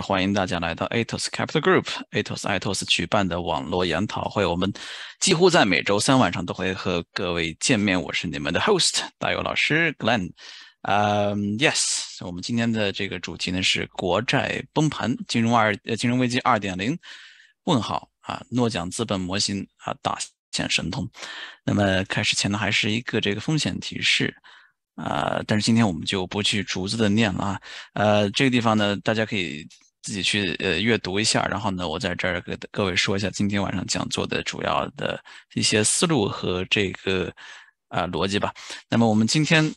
欢迎大家来到 Atos Capital Group Atos Atos 举办的网络研讨会。我们几乎在每周三晚上都会和各位见面。我是你们的 host 大有老师 Glenn。嗯，Yes，我们今天的这个主题呢是国债崩盘，金融二呃金融危机二点零问号啊，诺奖资本模型啊大显神通。那么开始前呢，还是一个这个风险提示啊，但是今天我们就不去逐字的念了啊。呃，这个地方呢，大家可以。自己去呃阅读一下，然后呢，我在这儿给各位说一下今天晚上讲座的主要的一些思路和这个啊逻辑吧。那么我们今天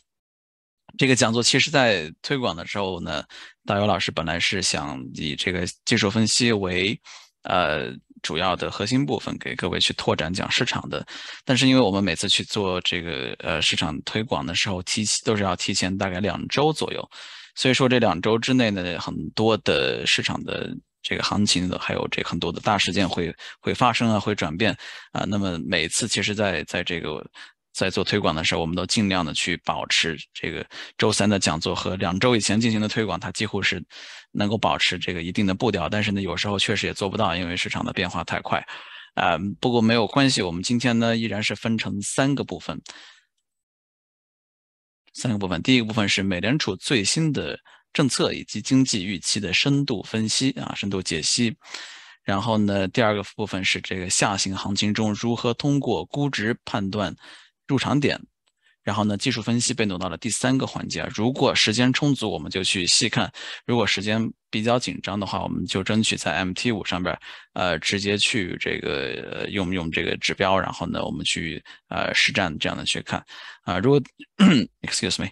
这个讲座，其实在推广的时候呢，大友老师本来是想以这个技术分析为呃主要的核心部分，给各位去拓展讲市场的。但是因为我们每次去做这个呃市场推广的时候，提都是要提前大概两周左右。所以说这两周之内呢，很多的市场的这个行情的，还有这很多的大事件会会发生啊，会转变啊。那么每次其实，在在这个在做推广的时候，我们都尽量的去保持这个周三的讲座和两周以前进行的推广，它几乎是能够保持这个一定的步调。但是呢，有时候确实也做不到，因为市场的变化太快啊。不过没有关系，我们今天呢依然是分成三个部分。三个部分，第一个部分是美联储最新的政策以及经济预期的深度分析啊，深度解析。然后呢，第二个部分是这个下行行情中如何通过估值判断入场点。然后呢，技术分析被挪到了第三个环节。如果时间充足，我们就去细看；如果时间比较紧张的话，我们就争取在 MT 五上边，呃，直接去这个用用这个指标，然后呢，我们去呃实战这样的去看。啊，如果 excuse me。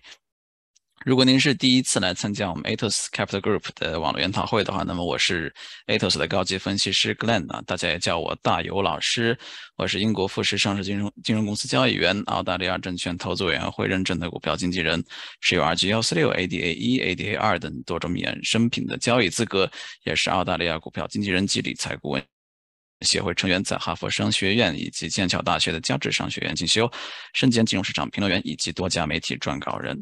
如果您是第一次来参加我们 Atos Capital Group 的网络研讨会的话，那么我是 Atos 的高级分析师 Glenn 啊，大家也叫我大游老师。我是英国富士上市金融金融公司交易员，澳大利亚证券投资委员会认证的股票经纪人，持有 RG146 ADA1 ADA2 等多种衍生品的交易资格，也是澳大利亚股票经纪人及理财顾问协会成员，在哈佛商学院以及剑桥大学的加治商学院进修，身兼金融市场评论员以及多家媒体撰稿人。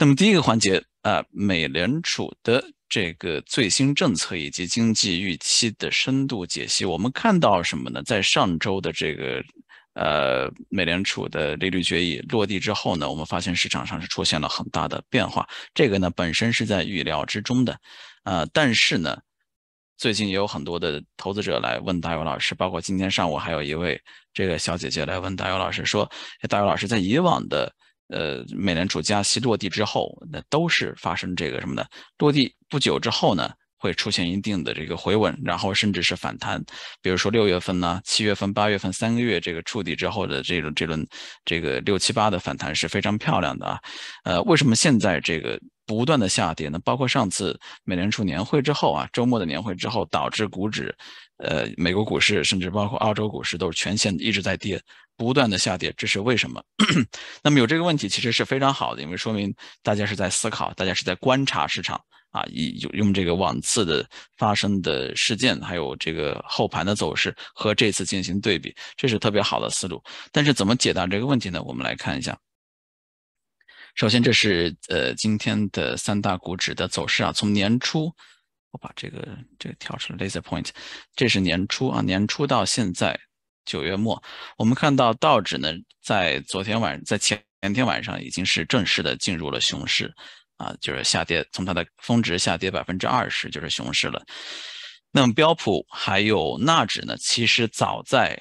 那么第一个环节啊，美联储的这个最新政策以及经济预期的深度解析，我们看到什么呢？在上周的这个呃美联储的利率决议落地之后呢，我们发现市场上是出现了很大的变化。这个呢本身是在预料之中的，啊，但是呢，最近也有很多的投资者来问大友老师，包括今天上午还有一位这个小姐姐来问大友老师说：“大友老师，在以往的。”呃，美联储加息落地之后，那都是发生这个什么的，落地不久之后呢，会出现一定的这个回稳，然后甚至是反弹。比如说六月份呢、七月份、八月份三个月这个触底之后的这种这轮这个六七八的反弹是非常漂亮的啊。呃，为什么现在这个不断的下跌呢？包括上次美联储年会之后啊，周末的年会之后，导致股指、呃美国股市，甚至包括澳洲股市都是全线一直在跌。不断的下跌，这是为什么？那么有这个问题其实是非常好的，因为说明大家是在思考，大家是在观察市场啊，以有用这个往次的发生的事件，还有这个后盘的走势和这次进行对比，这是特别好的思路。但是怎么解答这个问题呢？我们来看一下。首先，这是呃今天的三大股指的走势啊，从年初我把这个这个调出来，laser point，这是年初啊，年初到现在。九月末，我们看到道指呢，在昨天晚，在前天晚上已经是正式的进入了熊市，啊，就是下跌，从它的峰值下跌百分之二十，就是熊市了。那么标普还有纳指呢，其实早在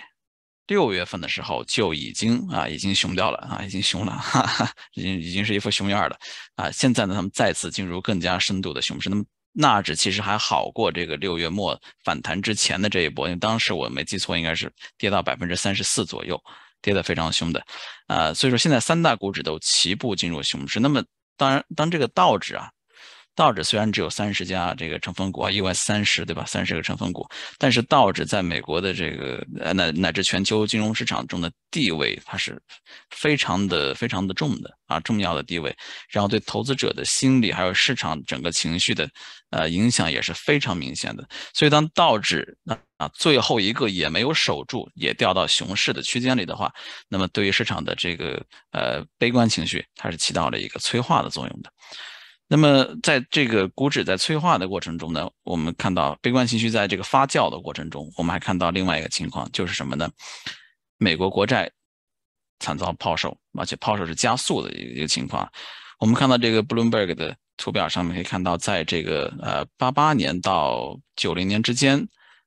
六月份的时候就已经啊，已经熊掉了啊，已经熊了，哈哈，已经已经是一副熊样了啊。现在呢，他们再次进入更加深度的熊市。那么纳指其实还好过这个六月末反弹之前的这一波，因为当时我没记错，应该是跌到百分之三十四左右，跌得非常凶的啊。所以说现在三大股指都齐步进入熊市，那么当然当这个道指啊。道指虽然只有三十家这个成分股啊，一万三十对吧？三十个成分股，但是道指在美国的这个呃乃乃至全球金融市场中的地位，它是非常的非常的重的啊，重要的地位。然后对投资者的心理还有市场整个情绪的呃影响也是非常明显的。所以当道指啊啊最后一个也没有守住，也掉到熊市的区间里的话，那么对于市场的这个呃悲观情绪，它是起到了一个催化的作用的。那么，在这个股指在催化的过程中呢，我们看到悲观情绪在这个发酵的过程中，我们还看到另外一个情况，就是什么呢？美国国债惨遭抛售，而且抛售是加速的一个情况。我们看到这个 Bloomberg 的图表上面可以看到，在这个呃八八年到九零年之间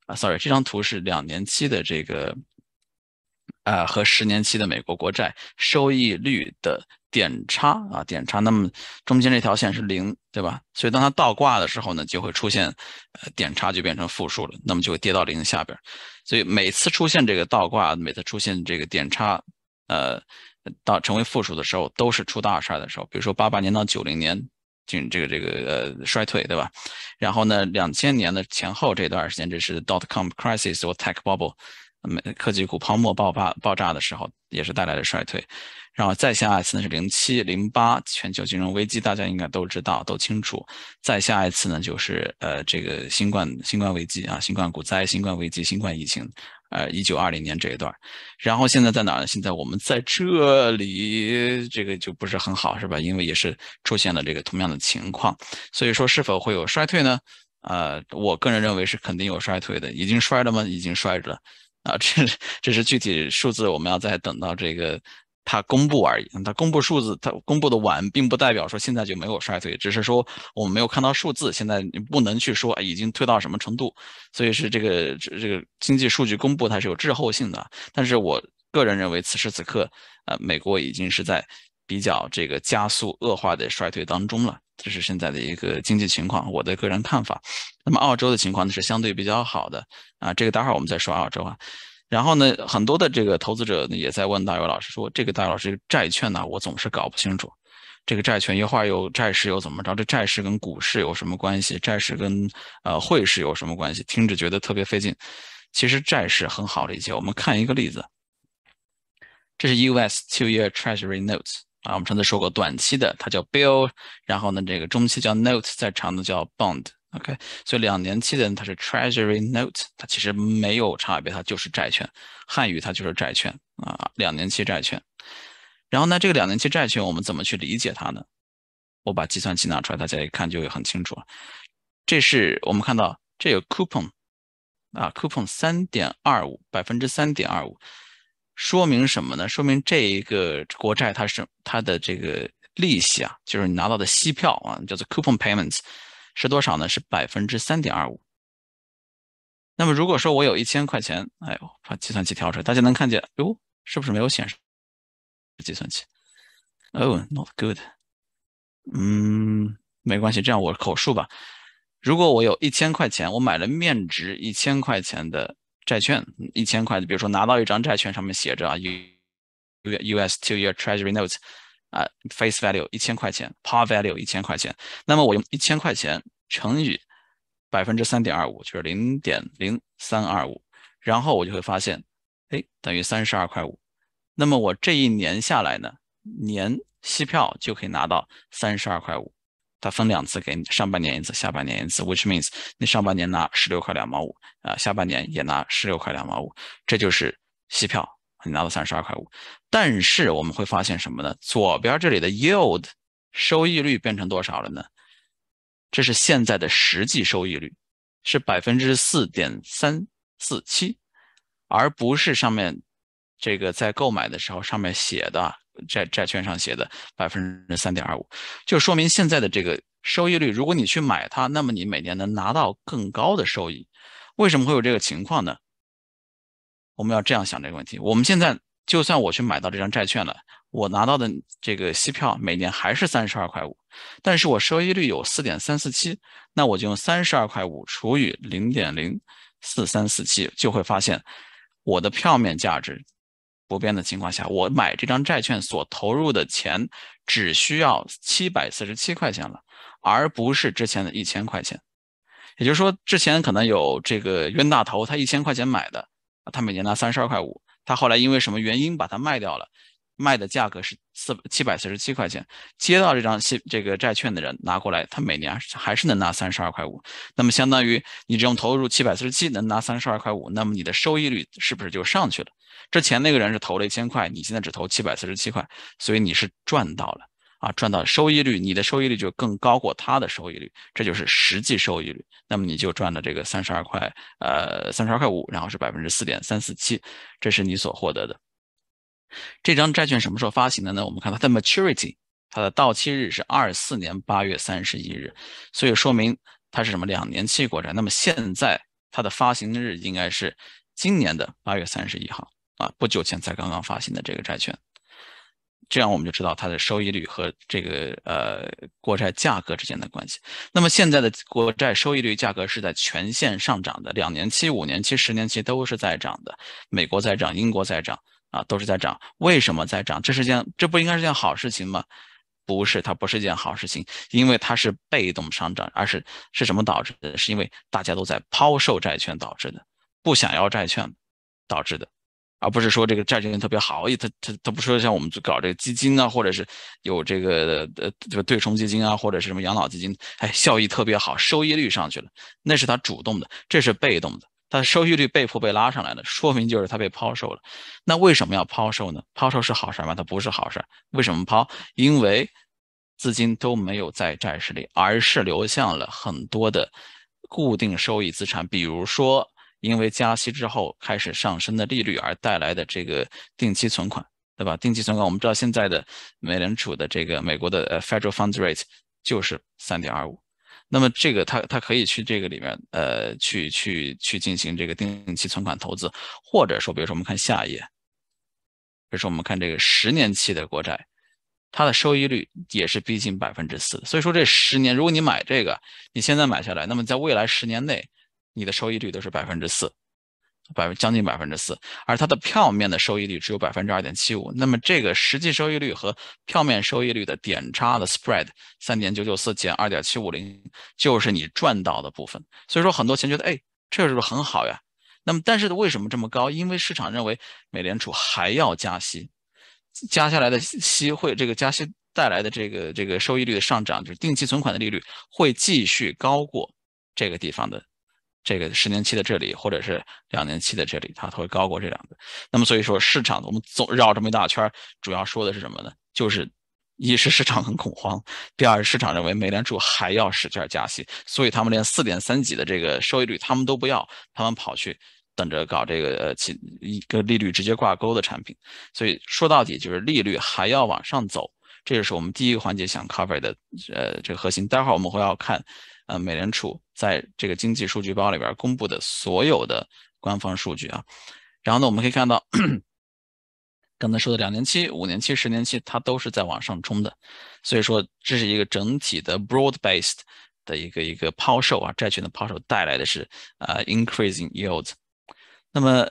啊，sorry，这张图是两年期的这个。啊，和十年期的美国国债收益率的点差啊，点差，那么中间这条线是零，对吧？所以当它倒挂的时候呢，就会出现呃点差就变成负数了，那么就会跌到零下边。所以每次出现这个倒挂，每次出现这个点差，呃，到成为负数的时候，都是出大事儿的时候。比如说八八年到九零年，就这个这个呃衰退，对吧？然后呢，两千年的前后这段时间，这是 dotcom crisis 或 tech bubble。那么科技股泡沫爆发、爆炸的时候，也是带来了衰退。然后再下一次呢是零七、零八全球金融危机，大家应该都知道、都清楚。再下一次呢就是呃这个新冠、新冠危机啊，新冠股灾、新冠危机、新冠疫情，呃一九二零年这一段。然后现在在哪儿呢？现在我们在这里，这个就不是很好，是吧？因为也是出现了这个同样的情况。所以说是否会有衰退呢？呃，我个人认为是肯定有衰退的。已经衰了吗？已经衰了。啊，这这是具体数字，我们要再等到这个它公布而已。它公布数字，它公布的晚，并不代表说现在就没有衰退，只是说我们没有看到数字，现在不能去说已经退到什么程度。所以是这个这这个经济数据公布它是有滞后性的。但是我个人认为，此时此刻，呃，美国已经是在比较这个加速恶化的衰退当中了。这是现在的一个经济情况，我的个人看法。那么澳洲的情况呢是相对比较好的啊，这个待会儿我们再说澳洲啊。然后呢，很多的这个投资者呢也在问大友老师说：“这个大友老师，债券呢我总是搞不清楚，这个债券一会儿有债市，又怎么着？这债市跟股市有什么关系？债市跟呃汇市有什么关系？听着觉得特别费劲。其实债市很好理解，我们看一个例子，这是 U.S. two-year Treasury notes。”啊，我们上次说过，短期的它叫 bill，然后呢，这个中期叫 note，再长的叫 bond。OK，所以两年期的它是 treasury note，它其实没有差别，它就是债券，汉语它就是债券啊，两年期债券。然后呢，这个两年期债券我们怎么去理解它呢？我把计算器拿出来，大家一看就会很清楚这是我们看到这有 coupon 啊，coupon 三点二五，百分之三点二五。说明什么呢？说明这一个国债它是它的这个利息啊，就是你拿到的息票啊，叫做 coupon payments，是多少呢？是百分之三点二五。那么如果说我有一千块钱，哎，呦，把计算器调出来，大家能看见？哟，是不是没有显示？计算器？Oh, not good。嗯，没关系，这样我口述吧。如果我有一千块钱，我买了面值一千块钱的。债券一千块，比如说拿到一张债券，上面写着啊，U U S two year treasury notes，啊，face value 一千块钱，par value 一千块钱，那么我用一千块钱乘以百分之三点二五，就是零点零三二五，然后我就会发现，哎，等于三十二块五，那么我这一年下来呢，年息票就可以拿到三十二块五。它分两次给你，上半年一次，下半年一次。Which means 你上半年拿十六块两毛五啊，下半年也拿十六块两毛五，这就是息票，你拿到三十二块五。但是我们会发现什么呢？左边这里的 yield 收益率变成多少了呢？这是现在的实际收益率是百分之四点三四七，而不是上面这个在购买的时候上面写的。债债券上写的百分之三点二五，就说明现在的这个收益率，如果你去买它，那么你每年能拿到更高的收益。为什么会有这个情况呢？我们要这样想这个问题。我们现在就算我去买到这张债券了，我拿到的这个息票每年还是三十二块五，但是我收益率有四点三四七，那我就用三十二块五除以零点零四三四七，就会发现我的票面价值。不变的情况下，我买这张债券所投入的钱只需要七百四十七块钱了，而不是之前的一千块钱。也就是说，之前可能有这个冤大头，他一千块钱买的，他每年拿三十二块五，他后来因为什么原因把它卖掉了。卖的价格是四七百四十七块钱，接到这张信这个债券的人拿过来，他每年还是能拿三十二块五。那么相当于你只用投入七百四十七，能拿三十二块五，那么你的收益率是不是就上去了？之前那个人是投了一千块，你现在只投七百四十七块，所以你是赚到了啊，赚到收益率，你的收益率就更高过他的收益率，这就是实际收益率。那么你就赚了这个三十二块呃三十二块五，然后是百分之四点三四七，这是你所获得的。这张债券什么时候发行的呢？我们看它的 maturity，它的到期日是二四年八月三十一日，所以说明它是什么两年期国债。那么现在它的发行日应该是今年的八月三十一号啊，不久前才刚刚发行的这个债券。这样我们就知道它的收益率和这个呃国债价格之间的关系。那么现在的国债收益率价格是在全线上涨的，两年期、五年期、十年期都是在涨的，美国在涨，英国在涨。啊，都是在涨，为什么在涨？这是件，这不应该是件好事情吗？不是，它不是一件好事情，因为它是被动上涨，而是是什么导致的？是因为大家都在抛售债券导致的，不想要债券导致的，而不是说这个债券特别好，它它它不说像我们搞这个基金啊，或者是有这个呃这个对冲基金啊，或者是什么养老基金，哎，效益特别好，收益率上去了，那是它主动的，这是被动的。它的收益率被迫被拉上来了，说明就是它被抛售了。那为什么要抛售呢？抛售是好事吗？它不是好事。为什么抛？因为资金都没有在债市里，而是流向了很多的固定收益资产，比如说因为加息之后开始上升的利率而带来的这个定期存款，对吧？定期存款，我们知道现在的美联储的这个美国的呃 federal funds rate 就是三点二五。那么这个他他可以去这个里面呃去去去进行这个定期存款投资，或者说比如说我们看下一页，比如说我们看这个十年期的国债，它的收益率也是逼近百分之四所以说这十年，如果你买这个，你现在买下来，那么在未来十年内，你的收益率都是百分之四。百分将近百分之四，而它的票面的收益率只有百分之二点七五，那么这个实际收益率和票面收益率的点差的 spread 三点九九四减二点七五零，就是你赚到的部分。所以说很多钱觉得，哎，这是不是很好呀？那么但是为什么这么高？因为市场认为美联储还要加息，加下来的息会这个加息带来的这个这个收益率的上涨，就是定期存款的利率会继续高过这个地方的。这个十年期的这里，或者是两年期的这里，它会高过这两个。那么所以说市场，我们总绕这么一大圈，主要说的是什么呢？就是一是市场很恐慌，第二是市场认为美联储还要使劲加息，所以他们连四点三几的这个收益率他们都不要，他们跑去等着搞这个呃，跟利率直接挂钩的产品。所以说到底就是利率还要往上走，这就是我们第一个环节想 cover 的呃这个核心。待会儿我们会要看。呃，美联储在这个经济数据包里边公布的所有的官方数据啊，然后呢，我们可以看到，刚才说的两年期、五年期、十年期，它都是在往上冲的，所以说这是一个整体的 broad based 的一个一个抛售啊，债券的抛售带来的是啊 increasing yield。那么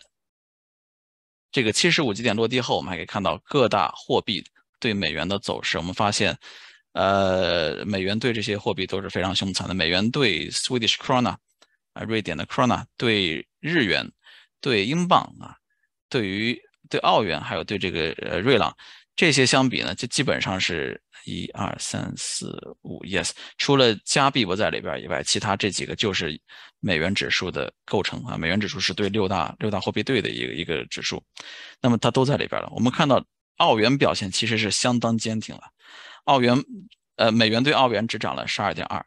这个七十五基点落地后，我们还可以看到各大货币对美元的走势，我们发现。呃，美元对这些货币都是非常凶残的。美元对 Swedish krona 啊，瑞典的 krona 对日元、对英镑啊，对于对澳元，还有对这个呃瑞郎，这些相比呢，就基本上是一二三四五 yes。除了加币不在里边以外，其他这几个就是美元指数的构成啊。美元指数是对六大六大货币对的一个一个指数，那么它都在里边了。我们看到澳元表现其实是相当坚挺了。澳元，呃，美元对澳元只涨了十二点二，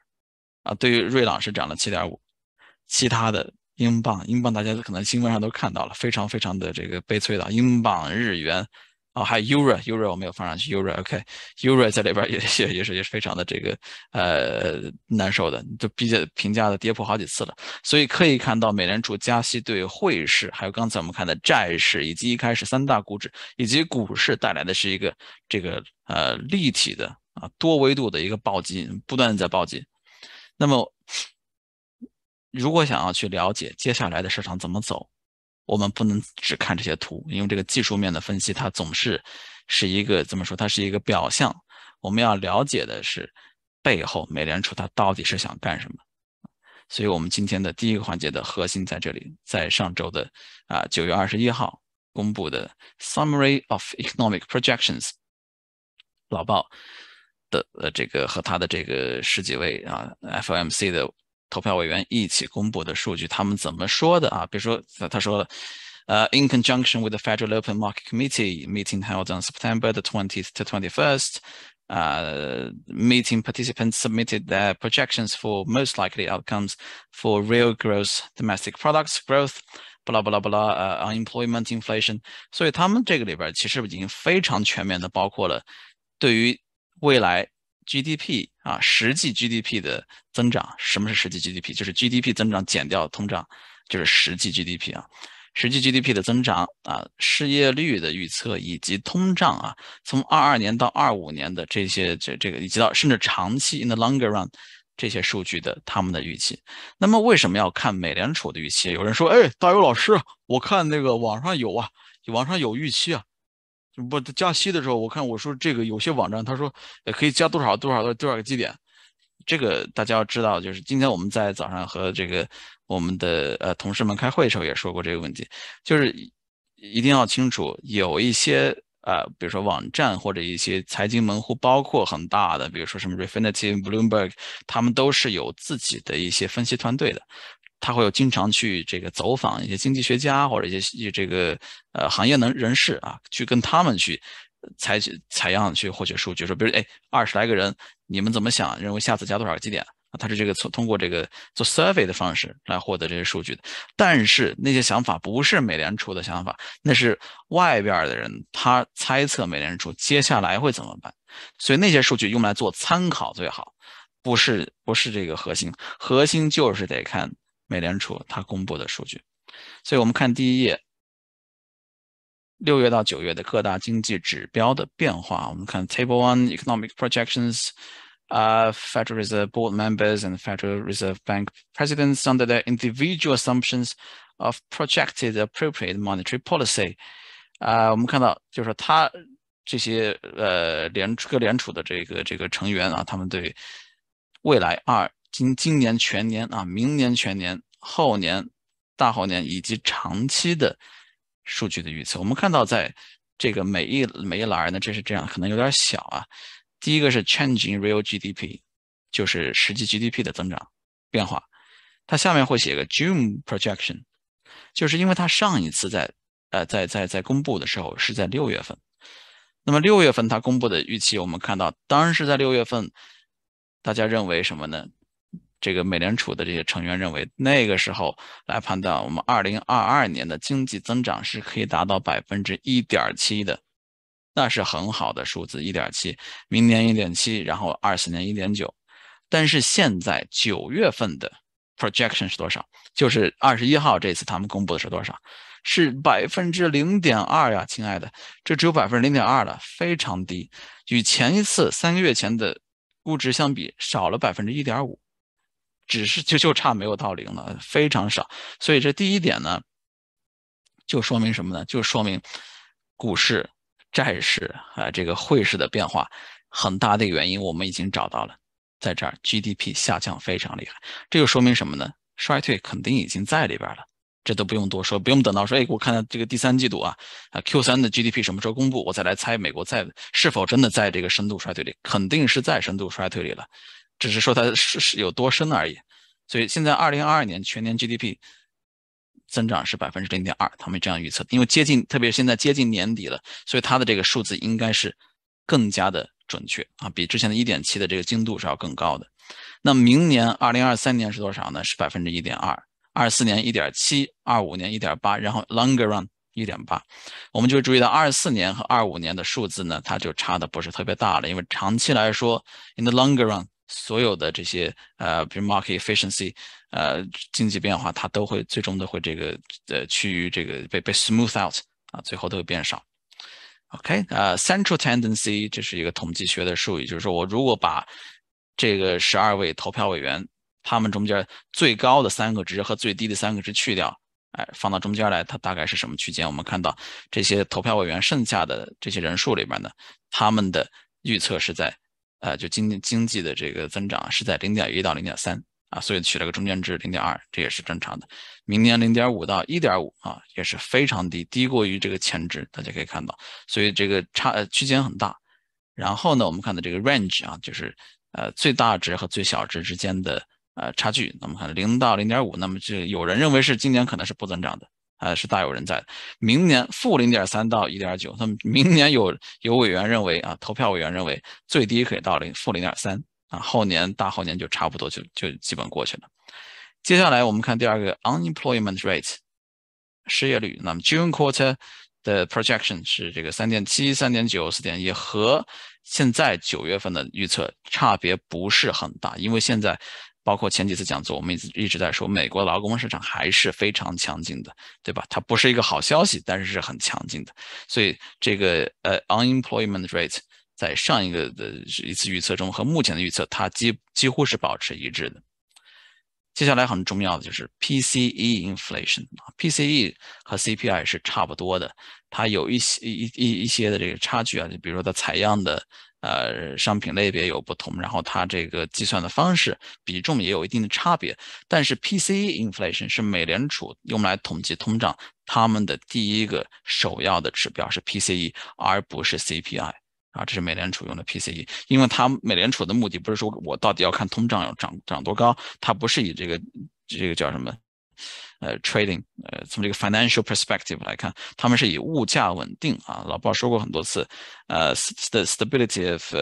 啊，对于瑞郎是涨了七点五，其他的英镑，英镑大家可能新闻上都看到了，非常非常的这个悲催的，英镑日元。哦，还有 u r a u r a 我没有放上去 u r a o k u r o 在里边也也是也是非常的这个呃难受的，就毕竟评价的跌破好几次了，所以可以看到美联储加息对汇市，还有刚才我们看的债市，以及一开始三大股指以及股市带来的是一个这个呃立体的啊多维度的一个暴击，不断的在暴击。那么如果想要去了解接下来的市场怎么走？我们不能只看这些图，因为这个技术面的分析，它总是是一个怎么说？它是一个表象。我们要了解的是背后，美联储它到底是想干什么？所以，我们今天的第一个环节的核心在这里，在上周的啊九月二十一号公布的《Summary of Economic Projections》老报的呃这个和他的这个十几位啊 FOMC 的。in conjunction with the Federal Open Market Committee meeting held on September the 20th to 21st, uh, meeting participants submitted their projections for most likely outcomes for real gross domestic products growth, blah blah blah, inflation. growth。不啦不啦不啦，呃，unemployment、inflation，所以他们这个里边其实已经非常全面的包括了对于未来 uh, GDP 啊，实际 GDP 的增长，什么是实际 GDP？就是 GDP 增长减掉通胀，就是实际 GDP 啊。实际 GDP 的增长啊，失业率的预测以及通胀啊，从二二年到二五年的这些这这个，以及到甚至长期 in the longer run 这些数据的他们的预期。那么为什么要看美联储的预期？有人说，哎，大有老师，我看那个网上有啊，网上有预期啊。不加息的时候，我看我说这个有些网站，他说可以加多少多少到多少个基点，这个大家要知道，就是今天我们在早上和这个我们的呃同事们开会的时候也说过这个问题，就是一定要清楚，有一些啊，比如说网站或者一些财经门户，包括很大的，比如说什么 r e f i n i t i v Bloomberg，他们都是有自己的一些分析团队的。他会有经常去这个走访一些经济学家或者一些这个呃行业能人士啊，去跟他们去采取采样去获取数据，说比如哎二十来个人，你们怎么想？认为下次加多少基点他是这个通过这个做 survey 的方式来获得这些数据的。但是那些想法不是美联储的想法，那是外边的人他猜测美联储接下来会怎么办。所以那些数据用来做参考最好，不是不是这个核心，核心就是得看。美联储它公布的数据。所以我们看第一页，六月到九月的各大经济指标的变化。我们看 Table One Economic Projections。Uh, Federal Reserve Board members and Federal Reserve Bank presidents under their individual assumptions of projected appropriate monetary policy. policy。啊、uh,，我们看到就是他这些呃联各联储的这个这个成员啊，他们对未来二今今年全年啊，明年全年、后年、大后年以及长期的数据的预测，我们看到在这个每一每一栏呢，这是这样，可能有点小啊。第一个是 changing real GDP，就是实际 GDP 的增长变化。它下面会写个 June projection，就是因为它上一次在呃在在在公布的时候是在六月份。那么六月份它公布的预期，我们看到当然是在六月份，大家认为什么呢？这个美联储的这些成员认为，那个时候来判断，我们二零二二年的经济增长是可以达到百分之一点七的，那是很好的数字，一点七，明年一点七，然后二四年一点九。但是现在九月份的 projection 是多少？就是二十一号这次他们公布的是多少？是百分之零点二呀，亲爱的，这只有百分之零点二了，非常低，与前一次三个月前的估值相比，少了百分之一点五。只是就就差没有到零了，非常少，所以这第一点呢，就说明什么呢？就说明股市、债市啊，这个汇市的变化很大的原因，我们已经找到了，在这儿 GDP 下降非常厉害，这就说明什么呢？衰退肯定已经在里边了，这都不用多说，不用等到说，哎，我看到这个第三季度啊啊 Q 三的 GDP 什么时候公布，我再来猜美国在是否真的在这个深度衰退里，肯定是在深度衰退里了。只是说它是是有多深而已，所以现在二零二二年全年 GDP 增长是百分之零点二，他们这样预测，因为接近，特别是现在接近年底了，所以它的这个数字应该是更加的准确啊，比之前的一点七的这个精度是要更高的。那明年二零二三年是多少呢？是百分之一点二，二四年一点七，二五年一点八，然后 longer run 一点八，我们就注意到二四年和二五年的数字呢，它就差的不是特别大了，因为长期来说，in the longer run。所有的这些呃，比如 market efficiency，呃，经济变化，它都会最终的会这个呃，趋于这个被被 smooth out，啊，最后都会变少。OK，呃，central tendency 这是一个统计学的术语，就是说我如果把这个十二位投票委员他们中间最高的三个值和最低的三个值去掉，哎，放到中间来，它大概是什么区间？我们看到这些投票委员剩下的这些人数里边呢，他们的预测是在。呃，就经经济的这个增长是在零点一到零点三啊，所以取了个中间值零点二，这也是正常的。明年零点五到一点五啊，也是非常低，低过于这个前值，大家可以看到，所以这个差区间很大。然后呢，我们看的这个 range 啊，就是呃最大值和最小值之间的呃差距。那么看零到零点五，那么就有人认为是今年可能是不增长的。呃，是大有人在的。明年负零点三到一点九，那么明年有有委员认为啊，投票委员认为最低可以到零负零点三啊，后年大后年就差不多就就基本过去了。接下来我们看第二个 unemployment rate，失业率。那么 June quarter 的 projection 是这个三点七、三点九、四点一，和现在九月份的预测差别不是很大，因为现在。包括前几次讲座，我们一直一直在说，美国劳工市场还是非常强劲的，对吧？它不是一个好消息，但是是很强劲的。所以这个呃，unemployment rate 在上一个的一次预测中和目前的预测，它几几乎是保持一致的。接下来很重要的就是 PCE inflation，PCE 和 CPI 是差不多的，它有一些一一一些的这个差距啊，就比如说它采样的。呃，商品类别有不同，然后它这个计算的方式比重也有一定的差别。但是 PCE inflation 是美联储用来统计通胀，他们的第一个首要的指标是 PCE，而不是 CPI 啊，这是美联储用的 PCE，因为他美联储的目的不是说我到底要看通胀有涨涨多高，它不是以这个这个叫什么。呃，trading，呃，从这个 financial perspective 来看，他们是以物价稳定啊，老鲍说过很多次，呃 t stability of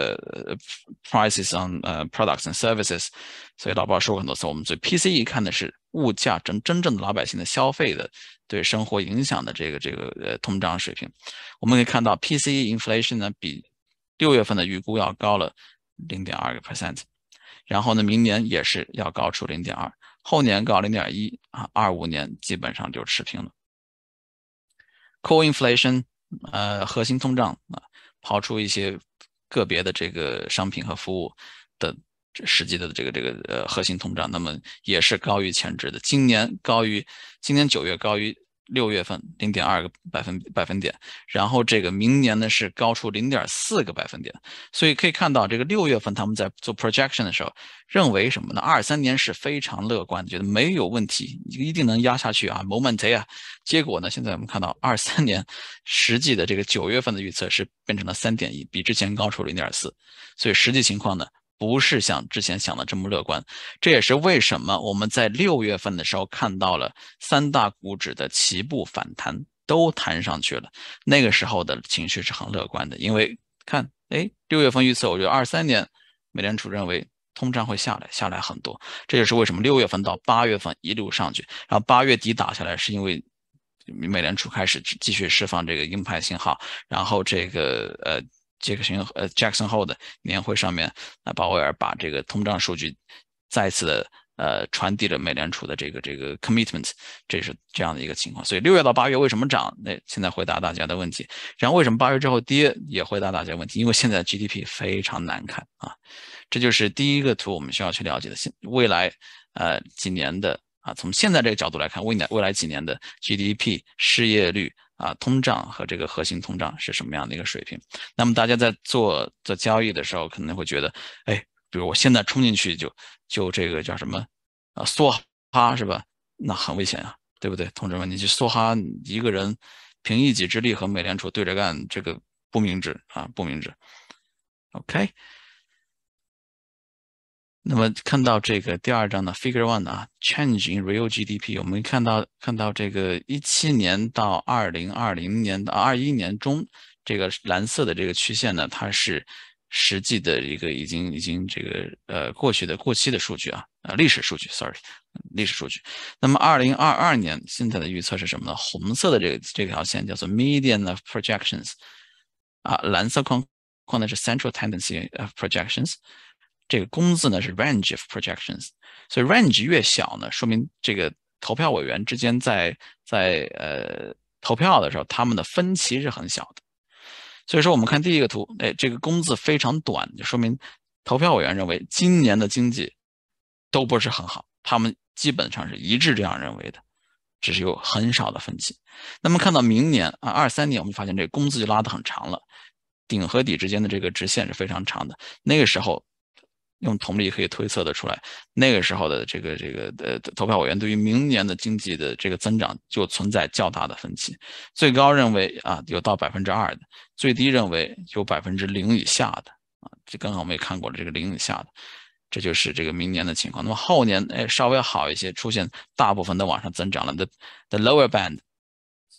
prices on 呃 products and services，所以老鲍说过很多次，我们以 PCE 看的是物价真真正的老百姓的消费的对生活影响的这个这个呃通胀水平，我们可以看到 PCE inflation 呢比六月份的预估要高了零点二个 percent，然后呢，明年也是要高出零点二。后年搞零点一啊，二五年基本上就持平了。Core inflation，呃，核心通胀啊，刨出一些个别的这个商品和服务的实际的这个这个呃核心通胀，那么也是高于前值的。今年高于今年九月高于。六月份零点二个百分百分点，然后这个明年呢是高出零点四个百分点，所以可以看到这个六月份他们在做 projection 的时候，认为什么呢？二三年是非常乐观觉得没有问题，一定能压下去啊 m o m e n t 啊。结果呢，现在我们看到二三年实际的这个九月份的预测是变成了三点一，比之前高出零点四，所以实际情况呢。不是像之前想的这么乐观，这也是为什么我们在六月份的时候看到了三大股指的齐步反弹，都弹上去了。那个时候的情绪是很乐观的，因为看，哎，六月份预测，我觉得二三年美联储认为通胀会下来，下来很多。这就是为什么六月份到八月份一路上去，然后八月底打下来，是因为美联储开始继续释放这个鹰派信号，然后这个呃。杰克逊呃，Jackson Hole 的年会上面，那鲍威尔把这个通胀数据再次的呃传递了美联储的这个这个 commitment，这是这样的一个情况。所以六月到八月为什么涨？那现在回答大家的问题。然后为什么八月之后跌？也回答大家问题。因为现在 GDP 非常难看啊，这就是第一个图我们需要去了解的。现未来呃几年的啊，从现在这个角度来看，未来未来几年的 GDP、失业率。啊，通胀和这个核心通胀是什么样的一个水平？那么大家在做做交易的时候，可能会觉得，哎，比如我现在冲进去就就这个叫什么啊，梭哈是吧？那很危险啊，对不对？同志们，你去梭哈一个人凭一己之力和美联储对着干，这个不明智啊，不明智。OK。那么看到这个第二张呢，Figure One 呢，Change in Real GDP。我们看到看到这个一七年到二零二零年到二一年中，这个蓝色的这个曲线呢，它是实际的一个已经已经这个呃过去的过期的数据啊，呃历史数据，Sorry，历史数据。那么二零二二年现在的预测是什么呢？红色的这个这条线叫做 Median of Projections 啊，蓝色框框的是 Central Tendency of Projections。这个工字呢是 range of projections，所以 range 越小呢，说明这个投票委员之间在在呃投票的时候，他们的分歧是很小的。所以说，我们看第一个图，哎，这个工字非常短，就说明投票委员认为今年的经济都不是很好，他们基本上是一致这样认为的，只是有很少的分歧。那么看到明年啊，二三年，我们发现这个工字就拉得很长了，顶和底之间的这个直线是非常长的，那个时候。用同理可以推测的出来，那个时候的这个这个呃投票委员对于明年的经济的这个增长就存在较大的分歧，最高认为啊有到百分之二的，最低认为有百分之零以下的啊，这刚刚我们也看过了这个零以下的，这就是这个明年的情况。那么后年哎稍微好一些，出现大部分的往上增长了的，the lower band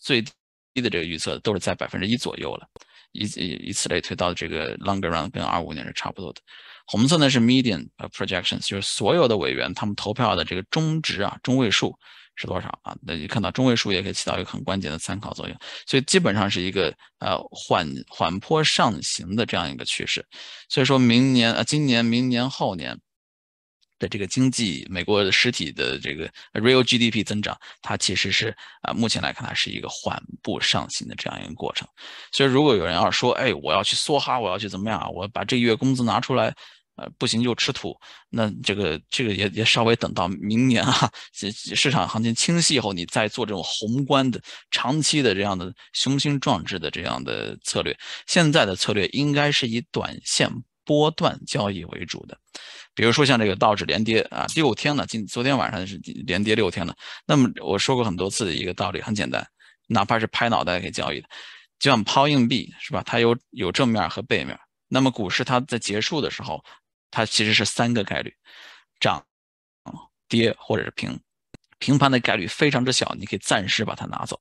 最低的这个预测都是在百分之一左右了，以以此类推到这个 longer run 跟二五年是差不多的。红色呢是 median projections，就是所有的委员他们投票的这个中值啊，中位数是多少啊？那你看到中位数也可以起到一个很关键的参考作用，所以基本上是一个呃缓缓坡上行的这样一个趋势，所以说明年呃今年明年后年。的这个经济，美国的实体的这个 real GDP 增长，它其实是啊，目前来看，它是一个缓步上行的这样一个过程。所以，如果有人要说，哎，我要去梭哈，我要去怎么样啊？我把这个月工资拿出来，呃，不行就吃土。那这个这个也也稍微等到明年啊，市场行情清晰以后，你再做这种宏观的、长期的这样的雄心壮志的这样的策略。现在的策略应该是以短线。波段交易为主的，比如说像这个道指连跌啊，六天了，今昨天晚上是连跌六天了。那么我说过很多次的一个道理，很简单，哪怕是拍脑袋给交易的，就像抛硬币是吧？它有有正面和背面。那么股市它在结束的时候，它其实是三个概率，涨跌或者是平，平盘的概率非常之小，你可以暂时把它拿走。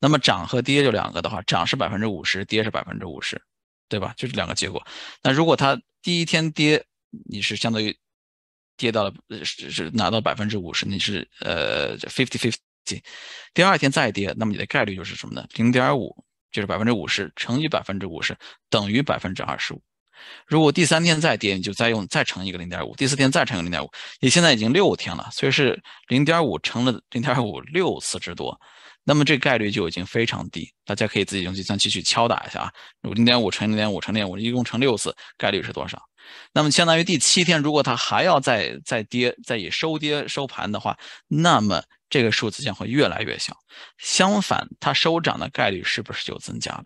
那么涨和跌就两个的话，涨是百分之五十，跌是百分之五十。对吧？就这两个结果。那如果它第一天跌，你是相当于跌到了是是拿到百分之五十，你是呃 fifty fifty。第二天再跌，那么你的概率就是什么呢？零点五就是百分之五十乘以百分之五十等于百分之二十五。如果第三天再跌，你就再用再乘一个零点五，第四天再乘一个零点五，你现在已经六天了，所以是零点五乘了零点五六次之多。那么这概率就已经非常低，大家可以自己用计算器去敲打一下啊，零点五乘零点五乘零点五，一共乘六次，概率是多少？那么相当于第七天，如果它还要再再跌，再以收跌收盘的话，那么这个数字将会越来越小。相反，它收涨的概率是不是就增加了？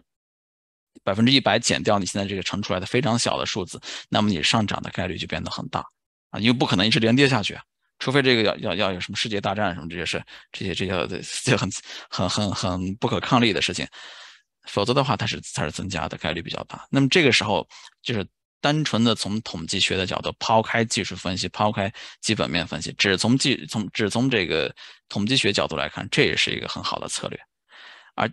百分之一百减掉你现在这个乘出来的非常小的数字，那么你上涨的概率就变得很大啊！你不可能一直连跌下去。除非这个要要要有什么世界大战什么这些事，这些这些这很很很很不可抗力的事情，否则的话它是它是增加的概率比较大。那么这个时候就是单纯的从统计学的角度抛开技术分析，抛开基本面分析，只从技从只从这个统计学角度来看，这也是一个很好的策略。而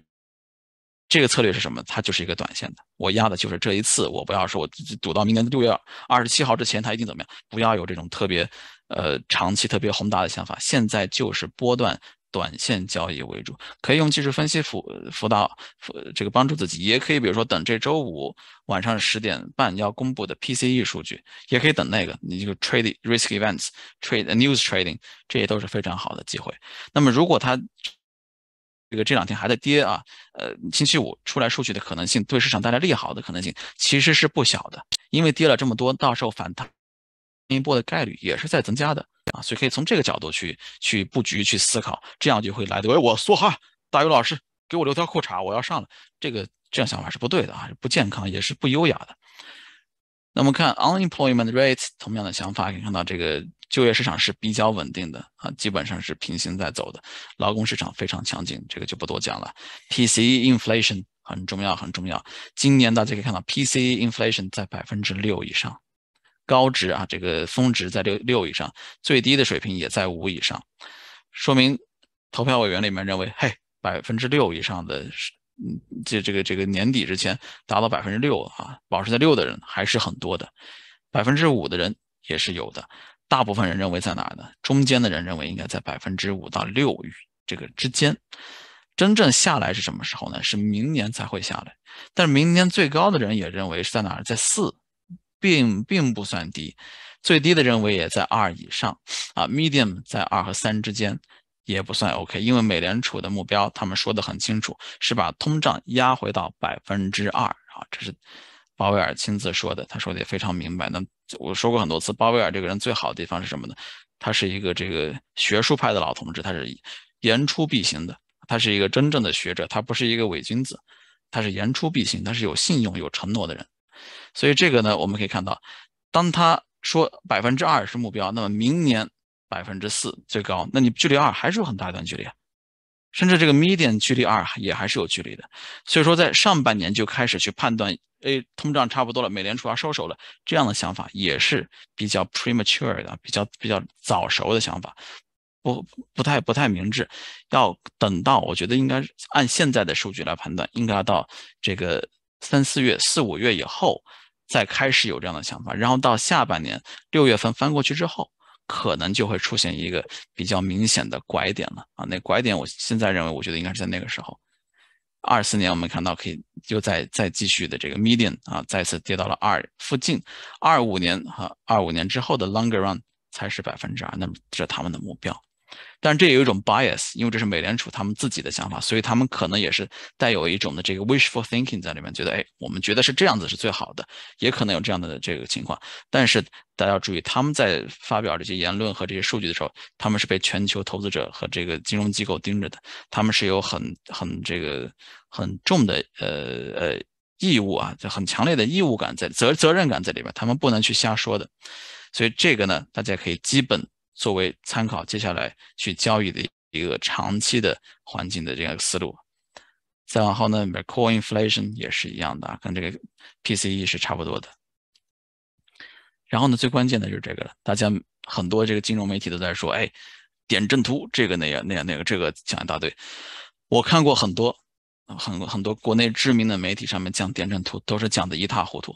这个策略是什么？它就是一个短线的，我压的就是这一次。我不要说，我赌到明年的六月二十七号之前，它一定怎么样？不要有这种特别。呃，长期特别宏大的想法，现在就是波段、短线交易为主，可以用技术分析辅辅导、辅这个帮助自己，也可以，比如说等这周五晚上十点半要公布的 PCE 数据，也可以等那个，你就 trade risk events，trade news trading，这些都是非常好的机会。那么，如果它这个这两天还在跌啊，呃，星期五出来数据的可能性，对市场带来利好的可能性，其实是不小的，因为跌了这么多，到时候反弹。一波的概率也是在增加的啊，所以可以从这个角度去去布局、去思考，这样就会来的。哎，我说哈，大宇老师给我留条裤衩，我要上了。这个这样想法是不对的啊，不健康，也是不优雅的。那么看 unemployment rate，同样的想法，可以看到这个就业市场是比较稳定的啊，基本上是平行在走的，劳工市场非常强劲，这个就不多讲了。PCE inflation 很重要，很重要。今年大家可以看到，PCE inflation 在百分之六以上。高值啊，这个峰值在六六以上，最低的水平也在五以上，说明投票委员里面认为，嘿，百分之六以上的，嗯，这这个这个年底之前达到百分之六啊，保持在六的人还是很多的，百分之五的人也是有的，大部分人认为在哪呢？中间的人认为应该在百分之五到六这个之间，真正下来是什么时候呢？是明年才会下来，但是明年最高的人也认为是在哪儿？在四。并并不算低，最低的认为也在二以上啊。Medium 在二和三之间，也不算 OK。因为美联储的目标，他们说的很清楚，是把通胀压回到百分之二啊。这是鲍威尔亲自说的，他说的也非常明白。那我说过很多次，鲍威尔这个人最好的地方是什么呢？他是一个这个学术派的老同志，他是言出必行的，他是一个真正的学者，他不是一个伪君子，他是言出必行，他是有信用、有承诺的人。所以这个呢，我们可以看到，当他说百分之二是目标，那么明年百分之四最高，那你距离二还是有很大一段距离，甚至这个 median 距离二也还是有距离的。所以说，在上半年就开始去判断，哎，通胀差不多了，美联储要收手了，这样的想法也是比较 premature 的，比较比较早熟的想法，不不太不太明智。要等到，我觉得应该按现在的数据来判断，应该要到这个。三四月、四五月以后，再开始有这样的想法，然后到下半年六月份翻过去之后，可能就会出现一个比较明显的拐点了啊！那拐点，我现在认为，我觉得应该是在那个时候。二四年我们看到可以又再再继续的这个 median 啊，再次跌到了二附近。二五年和二五年之后的 longer run 才是百分之二，那么这是他们的目标。但是这也有一种 bias，因为这是美联储他们自己的想法，所以他们可能也是带有一种的这个 wishful thinking 在里面，觉得哎，我们觉得是这样子是最好的，也可能有这样的这个情况。但是大家要注意，他们在发表这些言论和这些数据的时候，他们是被全球投资者和这个金融机构盯着的，他们是有很很这个很重的呃呃义务啊，就很强烈的义务感在责责任感在里边，他们不能去瞎说的。所以这个呢，大家可以基本。作为参考，接下来去交易的一个长期的环境的这样一个思路。再往后呢 c o inflation 也是一样的，跟这个 PCE 是差不多的。然后呢，最关键的就是这个了。大家很多这个金融媒体都在说，哎，点阵图这个那样那样那个，这个讲一大堆。我看过很多，很很多国内知名的媒体上面讲点阵图，都是讲的一塌糊涂。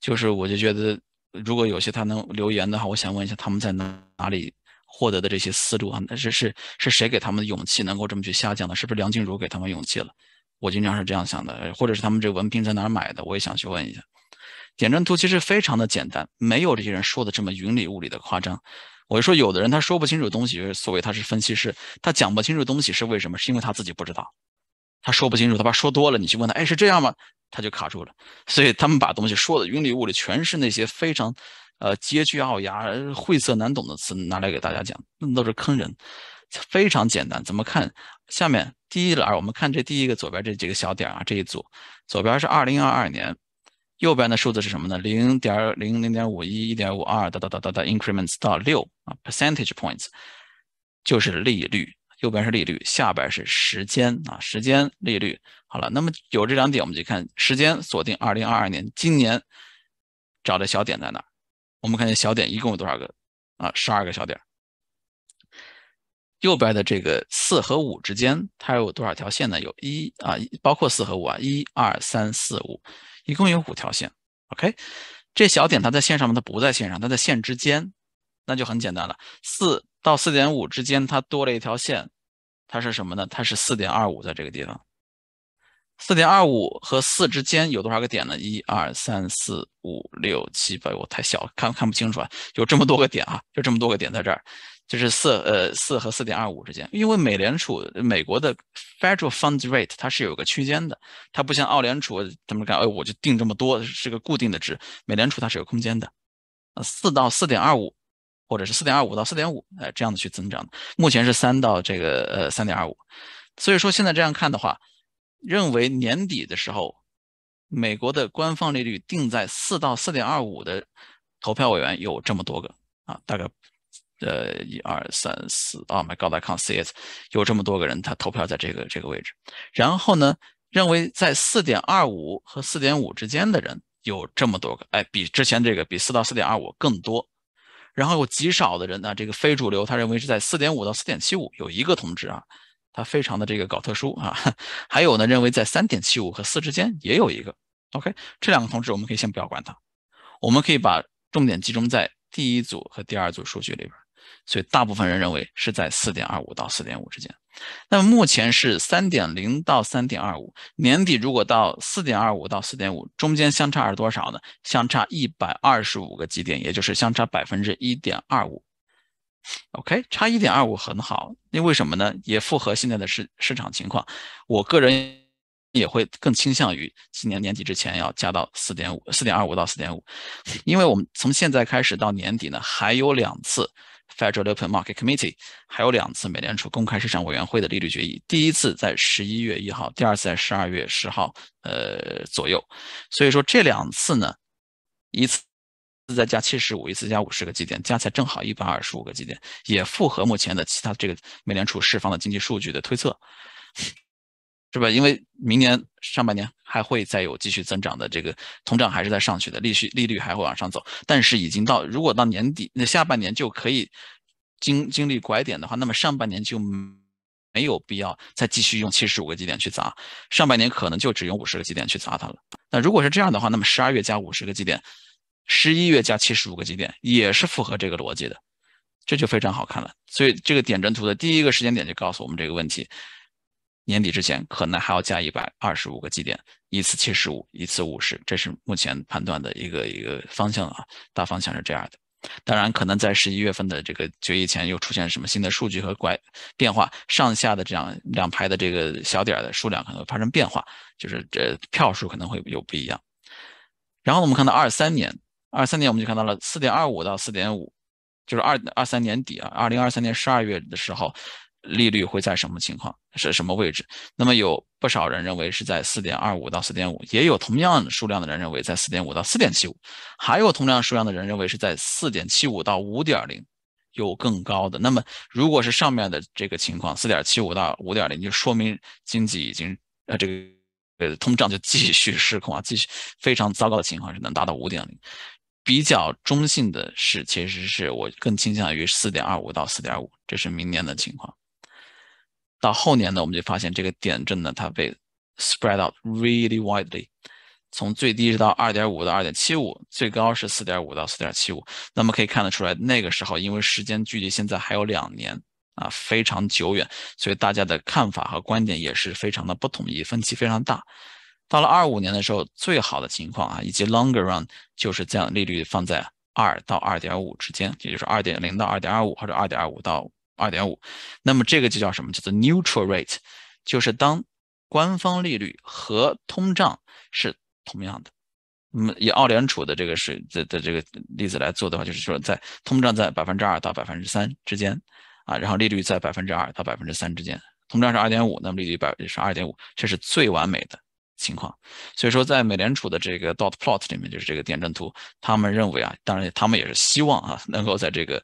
就是我就觉得。如果有些他能留言的话，我想问一下，他们在哪哪里获得的这些思路啊？那是是是谁给他们的勇气能够这么去瞎讲的？是不是梁静茹给他们勇气了？我经常是这样想的，或者是他们这文凭在哪儿买的？我也想去问一下。点阵图其实非常的简单，没有这些人说的这么云里雾里的夸张。我就说，有的人他说不清楚东西，所谓他是分析师，他讲不清楚东西是为什么？是因为他自己不知道。他说不清楚，他怕说多了，你去问他，哎，是这样吗？他就卡住了。所以他们把东西说的云里雾里，全是那些非常，呃，拮据、奥牙、晦涩难懂的词拿来给大家讲，那都是坑人。非常简单，怎么看？下面第一栏，我们看这第一个左边这几个小点啊，这一组左边是二零二二年，右边的数字是什么呢？零点零零点五一一点五二，哒哒哒哒哒，increments 到六啊，percentage points 就是利率。右边是利率，下边是时间啊，时间利率。好了，那么有这两点，我们就看时间锁定二零二二年，今年找的小点在哪？我们看见小点一共有多少个啊？十二个小点。右边的这个四和五之间，它有多少条线呢？有，一啊，包括四和五啊，一二三四五，一共有五条线。OK，这小点它在线上吗？它不在线上，它在线之间，那就很简单了，四。到四点五之间，它多了一条线，它是什么呢？它是四点二五，在这个地方，四点二五和四之间有多少个点呢？一二三四五六七八，我太小看看不清楚啊，有这么多个点啊，就这么多个点在这儿，就是四呃四和四点二五之间，因为美联储美国的 federal funds rate 它是有个区间的，它不像澳联储他们干，哎我就定这么多，是个固定的值，美联储它是有空间的，呃四到四点二五。或者是四点二五到四点五，哎，这样的去增长。目前是三到这个呃三点二五，所以说现在这样看的话，认为年底的时候，美国的官方利率定在四到四点二五的投票委员有这么多个啊，大概呃一二三四啊，God，I CS a n t it，有这么多个人，他投票在这个这个位置。然后呢，认为在四点二五和四点五之间的人有这么多个，哎，比之前这个比四到四点二五更多。然后有极少的人呢，这个非主流，他认为是在四点五到四点七五有一个同志啊，他非常的这个搞特殊啊。还有呢，认为在三点七五和四之间也有一个。OK，这两个同志我们可以先不要管它，我们可以把重点集中在第一组和第二组数据里边。所以，大部分人认为是在四点二五到四点五之间。那么目前是三点零到三点二五，年底如果到四点二五到四点五，中间相差是多少呢？相差一百二十五个基点，也就是相差百分之一点二五。OK，差一点二五很好，因为什么呢？也符合现在的市市场情况。我个人也会更倾向于今年年底之前要加到四点五、四点二五到四点五，因为我们从现在开始到年底呢，还有两次。Federal Open Market Committee 还有两次美联储公开市场委员会的利率决议，第一次在十一月一号，第二次在十二月十号，呃左右。所以说这两次呢，一次再加七十五，一次加五十个基点，加起来正好一百二十五个基点，也符合目前的其他这个美联储释放的经济数据的推测。是吧？因为明年上半年还会再有继续增长的，这个通胀还是在上去的，利息利率还会往上走。但是已经到，如果到年底，那下半年就可以经经历拐点的话，那么上半年就没有必要再继续用七十五个基点去砸，上半年可能就只用五十个基点去砸它了。那如果是这样的话，那么十二月加五十个基点，十一月加七十五个基点，也是符合这个逻辑的，这就非常好看了。所以这个点阵图的第一个时间点就告诉我们这个问题。年底之前可能还要加一百二十五个基点，一次七十五，一次五十，这是目前判断的一个一个方向啊，大方向是这样的。当然，可能在十一月份的这个决议前又出现什么新的数据和拐变化，上下的这样两排的这个小点的数量可能会发生变化，就是这票数可能会有不一样。然后我们看到二三年，二三年我们就看到了四点二五到四点五，就是二二三年底啊，二零二三年十二月的时候。利率会在什么情况是什么位置？那么有不少人认为是在四点二五到四点五，也有同样数量的人认为在四点五到四点七五，还有同样数量的人认为是在四点七五到五点零，有更高的。那么如果是上面的这个情况，四点七五到五点零，就说明经济已经呃这个呃通胀就继续失控啊，继续非常糟糕的情况是能达到五点零。比较中性的是，其实是我更倾向于四点二五到四点五，这是明年的情况。到后年呢，我们就发现这个点阵呢，它被 spread out really widely，从最低是到二点五到二点七五，最高是四点五到四点七五。那么可以看得出来，那个时候因为时间距离现在还有两年啊，非常久远，所以大家的看法和观点也是非常的不统一，分歧非常大。到了二五年的时候，最好的情况啊，以及 longer run，就是将利率放在二到二点五之间，也就是二点零到二点二五，或者二点二五到。二点五，那么这个就叫什么？叫做 neutral rate，就是当官方利率和通胀是同样的。那么以澳联储的这个是的的这个例子来做的话，就是说在通胀在百分之二到百分之三之间啊，然后利率在百分之二到百分之三之间，通胀是二点五，那么利率百分之二点五，这是最完美的。情况，所以说在美联储的这个 dot plot 里面，就是这个点阵图，他们认为啊，当然他们也是希望啊，能够在这个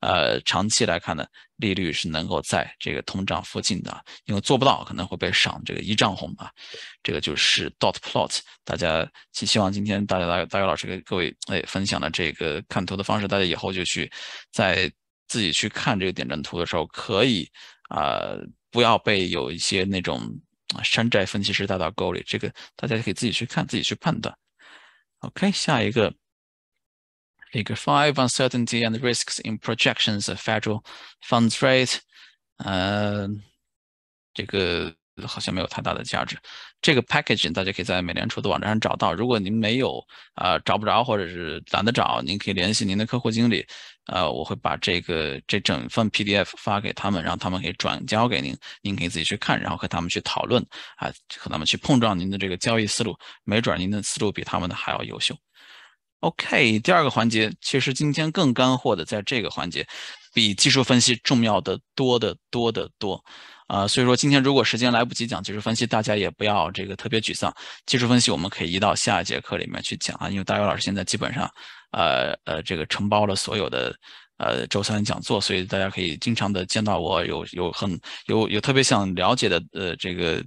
呃长期来看呢，利率是能够在这个通胀附近的，因为做不到可能会被赏这个一丈红吧。这个就是 dot plot，大家希希望今天大家大大宇老师给各位哎分享的这个看图的方式，大家以后就去在自己去看这个点阵图的时候，可以啊不要被有一些那种。山寨分析师大到沟里，这个大家可以自己去看，自己去判断。OK，下一个，一个 five uncertainty and risks in projections of federal fund rate，嗯，这个好像没有太大的价值。这个 packaging 大家可以在美联储的网站上找到。如果您没有啊找不着，或者是懒得找，您可以联系您的客户经理。呃，我会把这个这整份 PDF 发给他们，让他们可以转交给您，您可以自己去看，然后和他们去讨论，啊，和他们去碰撞您的这个交易思路，没准您的思路比他们的还要优秀。OK，第二个环节，其实今天更干货的在这个环节。比技术分析重要的多的多的多，啊，所以说今天如果时间来不及讲技术分析，大家也不要这个特别沮丧。技术分析我们可以移到下一节课里面去讲啊，因为大姚老师现在基本上，呃呃，这个承包了所有的呃周三讲座，所以大家可以经常的见到我。有有很有有特别想了解的呃这个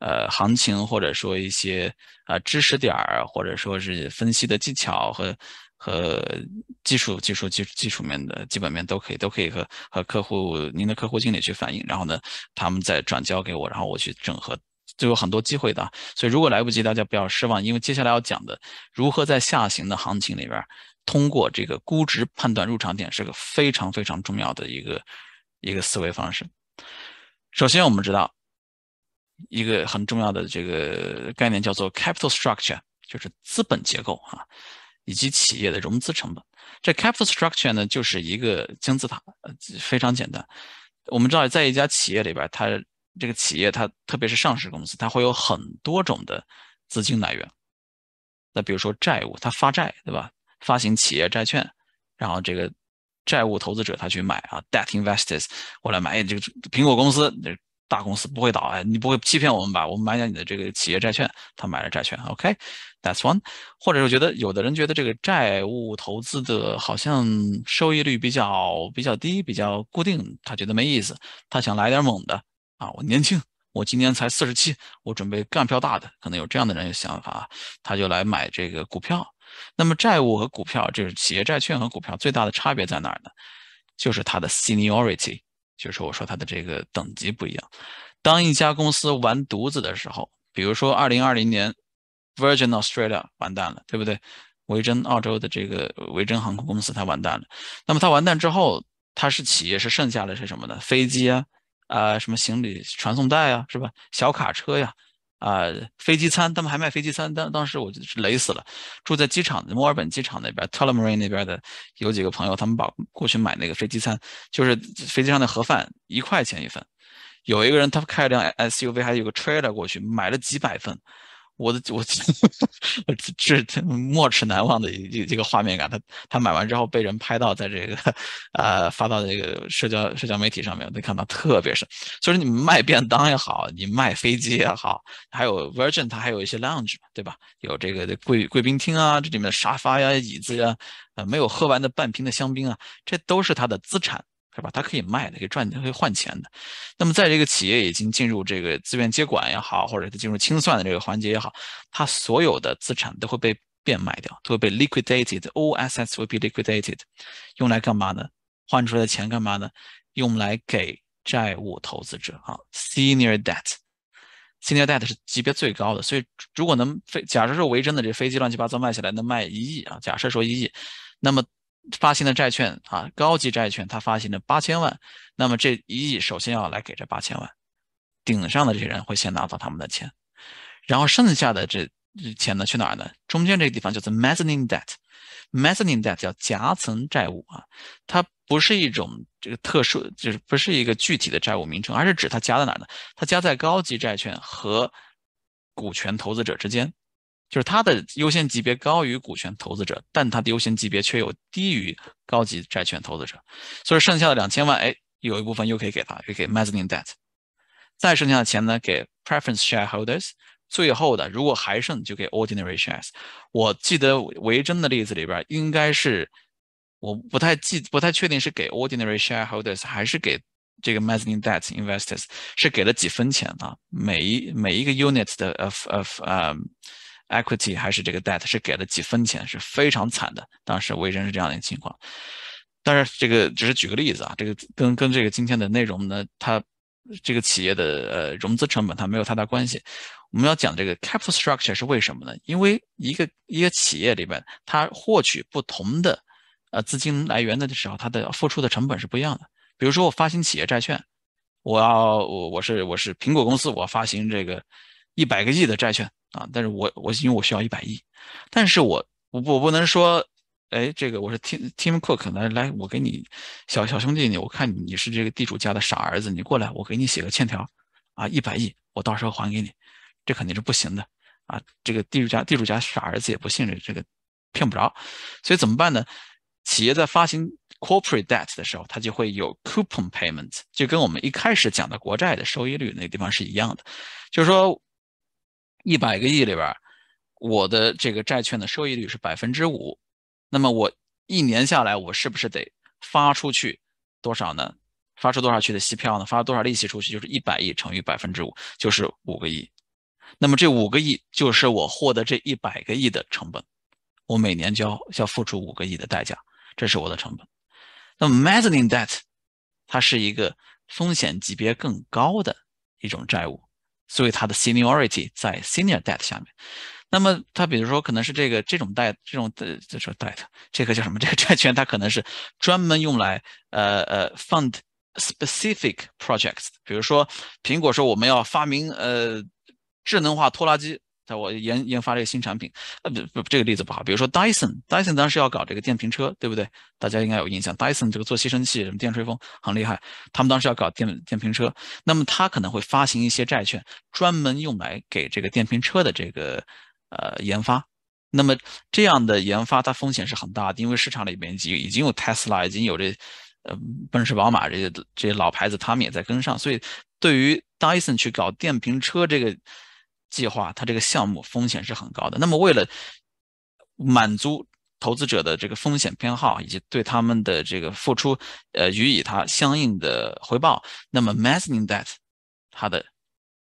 呃行情或者说一些啊知识点儿或者说是分析的技巧和。和技术、技术、技术、技术面的基本面都可以，都可以和和客户、您的客户经理去反映，然后呢，他们再转交给我，然后我去整合，就有很多机会的。所以如果来不及，大家不要失望，因为接下来要讲的，如何在下行的行情里边，通过这个估值判断入场点，是个非常非常重要的一个一个思维方式。首先，我们知道一个很重要的这个概念叫做 capital structure，就是资本结构啊。以及企业的融资成本，这 capital structure 呢就是一个金字塔，呃非常简单。我们知道，在一家企业里边，它这个企业它特别是上市公司，它会有很多种的资金来源。那比如说债务，它发债，对吧？发行企业债券，然后这个债务投资者他去买啊，debt investors 过来买，这个苹果公司大公司不会倒哎，你不会欺骗我们吧？我们买点你的这个企业债券，他买了债券，OK，that's one。或者是觉得有的人觉得这个债务投资的好像收益率比较比较低，比较固定，他觉得没意思，他想来点猛的啊！我年轻，我今年才四十七，我准备干票大的，可能有这样的人有想法啊，他就来买这个股票。那么债务和股票，这个企业债券和股票最大的差别在哪儿呢？就是它的 seniority。就是我说它的这个等级不一样。当一家公司完犊子的时候，比如说二零二零年，Virgin Australia 完蛋了，对不对？维珍澳洲的这个维珍航空公司它完蛋了。那么它完蛋之后，它是企业是剩下的是什么呢？飞机啊，啊什么行李传送带啊，是吧？小卡车呀。啊，飞机餐，他们还卖飞机餐。当当时我就是累死了，住在机场的墨尔本机场那边，Tallamary 那边的有几个朋友，他们把过去买那个飞机餐，就是飞机上的盒饭，一块钱一份。有一个人他开了辆 SUV，还有个 trail 过去，买了几百份。我的我这 莫齿难忘的这这个画面感，他他买完之后被人拍到，在这个呃发到这个社交社交媒体上面，那看到特别深。所以说，你卖便当也好，你卖飞机也好，还有 Virgin，它还有一些 lounge 对吧？有这个贵贵宾厅啊，这里面的沙发呀、椅子呀，呃，没有喝完的半瓶的香槟啊，这都是它的资产。对吧？它可以卖的，可以赚钱，可以换钱的。那么，在这个企业已经进入这个自愿接管也好，或者它进入清算的这个环节也好，它所有的资产都会被变卖掉，都会被 liquidated，all assets will be liquidated。用来干嘛呢？换出来的钱干嘛呢？用来给债务投资者啊，senior debt，senior debt 是级别最高的。所以，如果能飞，假设说维珍的这飞机乱七八糟卖下来能卖一亿啊，假设说一亿，那么。发行的债券啊，高级债券，它发行的八千万，那么这一亿首先要来给这八千万顶上的这些人，会先拿到他们的钱，然后剩下的这这钱呢去哪儿呢？中间这个地方叫做 mezzanine debt，mezzanine debt 叫夹层债务啊，它不是一种这个特殊，就是不是一个具体的债务名称，而是指它夹在哪儿呢？它夹在高级债券和股权投资者之间。就是它的优先级别高于股权投资者，但它的优先级别却又低于高级债券投资者，所以剩下的两千万，哎，有一部分又可以给它，给 mezzanine debt，再剩下的钱呢给 preference shareholders，最后的如果还剩就给 ordinary shares。我记得维珍的例子里边应该是，我不太记，不太确定是给 ordinary shareholders 还是给这个 mezzanine debt investors，是给了几分钱啊？每一每一个 unit 的 of of 啊。Equity 还是这个 debt 是给了几分钱，是非常惨的。当时我也是这样的情况。但是这个只是举个例子啊，这个跟跟这个今天的内容呢，它这个企业的呃融资成本它没有太大关系。我们要讲这个 capital structure 是为什么呢？因为一个一个企业里边，它获取不同的呃资金来源的时候，它的付出的成本是不一样的。比如说我发行企业债券，我要我我是我是苹果公司，我发行这个一百个亿的债券。啊，但是我我因为我需要一百亿，但是我我不我不能说，哎，这个我是 Team Team Cook 来来，我给你小小兄弟你，我看你是这个地主家的傻儿子，你过来，我给你写个欠条，啊，一百亿，我到时候还给你，这肯定是不行的，啊，这个地主家地主家傻儿子也不信任这个，骗不着，所以怎么办呢？企业在发行 Corporate Debt 的时候，它就会有 Coupon Payment，就跟我们一开始讲的国债的收益率那个地方是一样的，就是说。一百个亿里边，我的这个债券的收益率是百分之五，那么我一年下来，我是不是得发出去多少呢？发出多少去的息票呢？发多少利息出去就是一百亿乘以百分之五，就是五个亿。那么这五个亿就是我获得这一百个亿的成本，我每年就要付出五个亿的代价，这是我的成本。那么，mezzanine debt，它是一个风险级别更高的一种债务。所以它的 seniority 在 senior debt 下面，那么它比如说可能是这个这种 debt 这种就说 debt 这个叫什么这个债券它可能是专门用来呃呃 fund specific projects，比如说苹果说我们要发明呃智能化拖拉机。我研研发这个新产品，呃，不不这个例子不好。比如说，Dyson，Dyson 当时要搞这个电瓶车，对不对？大家应该有印象，Dyson 这个做吸尘器、什么电吹风很厉害，他们当时要搞电电瓶车，那么他可能会发行一些债券，专门用来给这个电瓶车的这个呃研发。那么这样的研发，它风险是很大，的，因为市场里面已已经有 Tesla，已经有这呃奔驰、宝马这些这些老牌子，他们也在跟上，所以对于 Dyson 去搞电瓶车这个。计划它这个项目风险是很高的。那么为了满足投资者的这个风险偏好以及对他们的这个付出，呃，予以他相应的回报，那么 m a s s i n debt 它的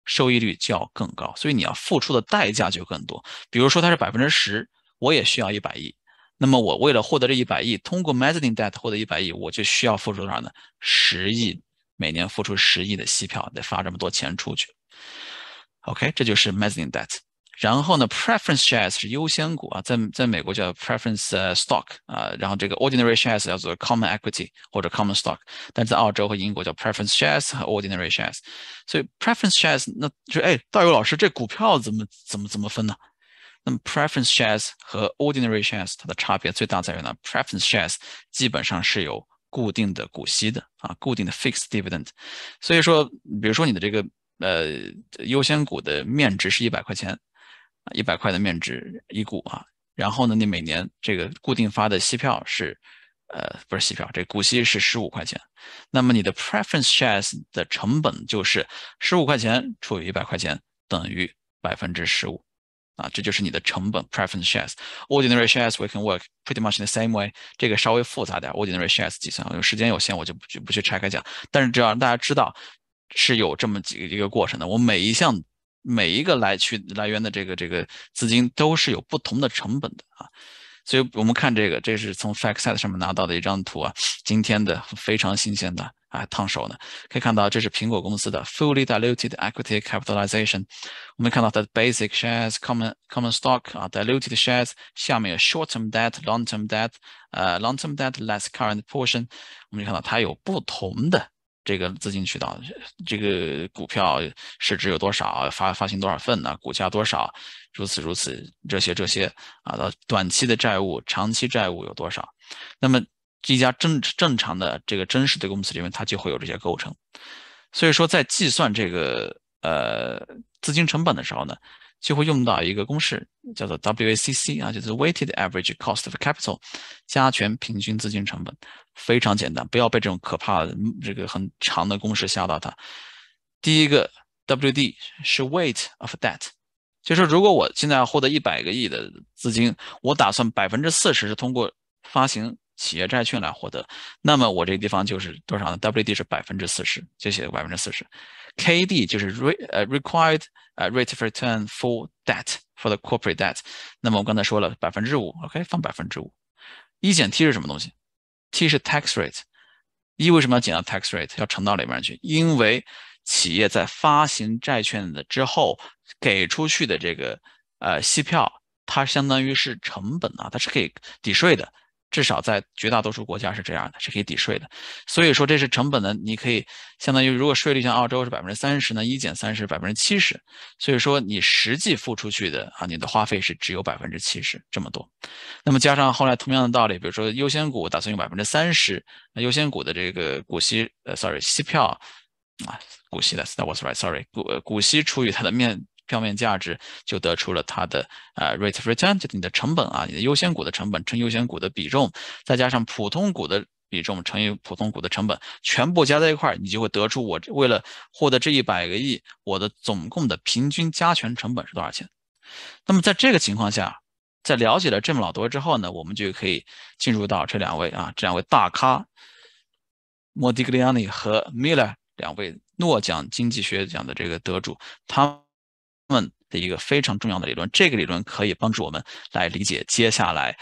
收益率就要更高。所以你要付出的代价就更多。比如说它是百分之十，我也需要一百亿。那么我为了获得这一百亿，通过 m a s s i n g debt 获得一百亿，我就需要付出多少呢？十亿每年付出十亿的息票，得发这么多钱出去。OK，这就是 mezzanine debt。然后呢，preference shares 是优先股啊，在在美国叫 preference stock 啊，然后这个 ordinary shares 叫做 common equity 或者 common stock，但在澳洲和英国叫 preference shares 和 ordinary shares。所以 preference shares，那就哎，大友老师，这股票怎么怎么怎么分呢？那么 preference shares 和 ordinary shares 它的差别最大在于呢 p r e f e r e n c e shares 基本上是有固定的股息的啊，固定的 fixed dividend。所以说，比如说你的这个。呃，优先股的面值是一百块钱，啊，一百块的面值一股啊。然后呢，你每年这个固定发的息票是，呃，不是息票，这股息是十五块钱。那么你的 preference shares 的成本就是十五块钱除以一百块钱，等于百分之十五，啊，这就是你的成本 preference shares。Ordinary shares we can work pretty much in the same way。这个稍微复杂点，ordinary shares 计算，因为时间有限，我就不不去拆开讲。但是只要大家知道。是有这么几个一个过程的，我每一项每一个来去来源的这个这个资金都是有不同的成本的啊，所以我们看这个，这是从 Factset 上面拿到的一张图啊，今天的非常新鲜的啊，烫手的，可以看到这是苹果公司的 fully diluted equity capitalization，我们看到它的 basic shares，common common stock 啊，diluted shares 下面有 short term debt，long term debt，呃 long term debt less current portion，我们看到它有不同的。这个资金渠道，这个股票市值有多少？发发行多少份呢？股价多少？如此如此，这些这些啊，短期的债务、长期债务有多少？那么一家正正常的这个真实的公司里面，它就会有这些构成。所以说，在计算这个呃资金成本的时候呢。就会用到一个公式，叫做 WACC 啊，就是 Weighted Average Cost of Capital，加权平均资金成本，非常简单，不要被这种可怕的这个很长的公式吓到它。第一个 WD 是 Weight of Debt，就是如果我现在要获得一百个亿的资金，我打算百分之四十是通过发行。企业债券来获得，那么我这个地方就是多少呢？W D 是百分之四十，就写百分之四十。K D 就是 re 呃 required 呃 rate return for debt for the corporate debt。那么我刚才说了百分之五，OK，放百分之五。一减 T 是什么东西？T 是 tax rate。一为什么要减到 tax rate？要乘到里面去，因为企业在发行债券的之后给出去的这个呃息票，它相当于是成本啊，它是可以抵税的。至少在绝大多数国家是这样的，是可以抵税的。所以说这是成本的，你可以相当于如果税率像澳洲是百分之三十呢，一减三十百分之七十。所以说你实际付出去的啊，你的花费是只有百分之七十这么多。那么加上后来同样的道理，比如说优先股打算用百分之三十，那优先股的这个股息，呃，sorry，息票啊，股息的，that was right，sorry，股股息除以它的面。票面价值就得出了它的啊，rate of return，就是你的成本啊，你的优先股的成本乘优先股的比重，再加上普通股的比重乘以普通股的成本，全部加在一块儿，你就会得出我为了获得这一百个亿，我的总共的平均加权成本是多少钱。那么在这个情况下，在了解了这么老多之后呢，我们就可以进入到这两位啊，这两位大咖，莫迪格利亚尼和米勒两位诺奖经济学奖的这个得主，他。们的一个非常重要的理论，这个理论可以帮助我们来理解接下来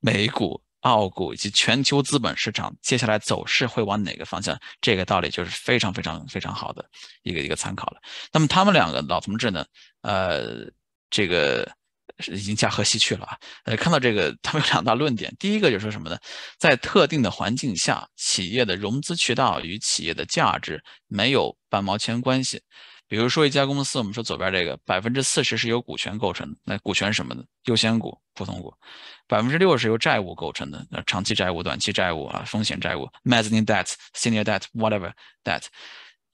美股、澳股以及全球资本市场接下来走势会往哪个方向。这个道理就是非常非常非常好的一个一个参考了。那么他们两个老同志呢，呃，这个已经驾鹤西去了啊。呃，看到这个，他们有两大论点，第一个就说什么呢？在特定的环境下，企业的融资渠道与企业的价值没有半毛钱关系。比如说一家公司，我们说左边这个百分之四十是由股权构成的，那股权什么的，优先股、普通股，百分之六是由债务构成的，那长期债务、短期债务啊、风险债务、mezzanine debt、senior debt、whatever debt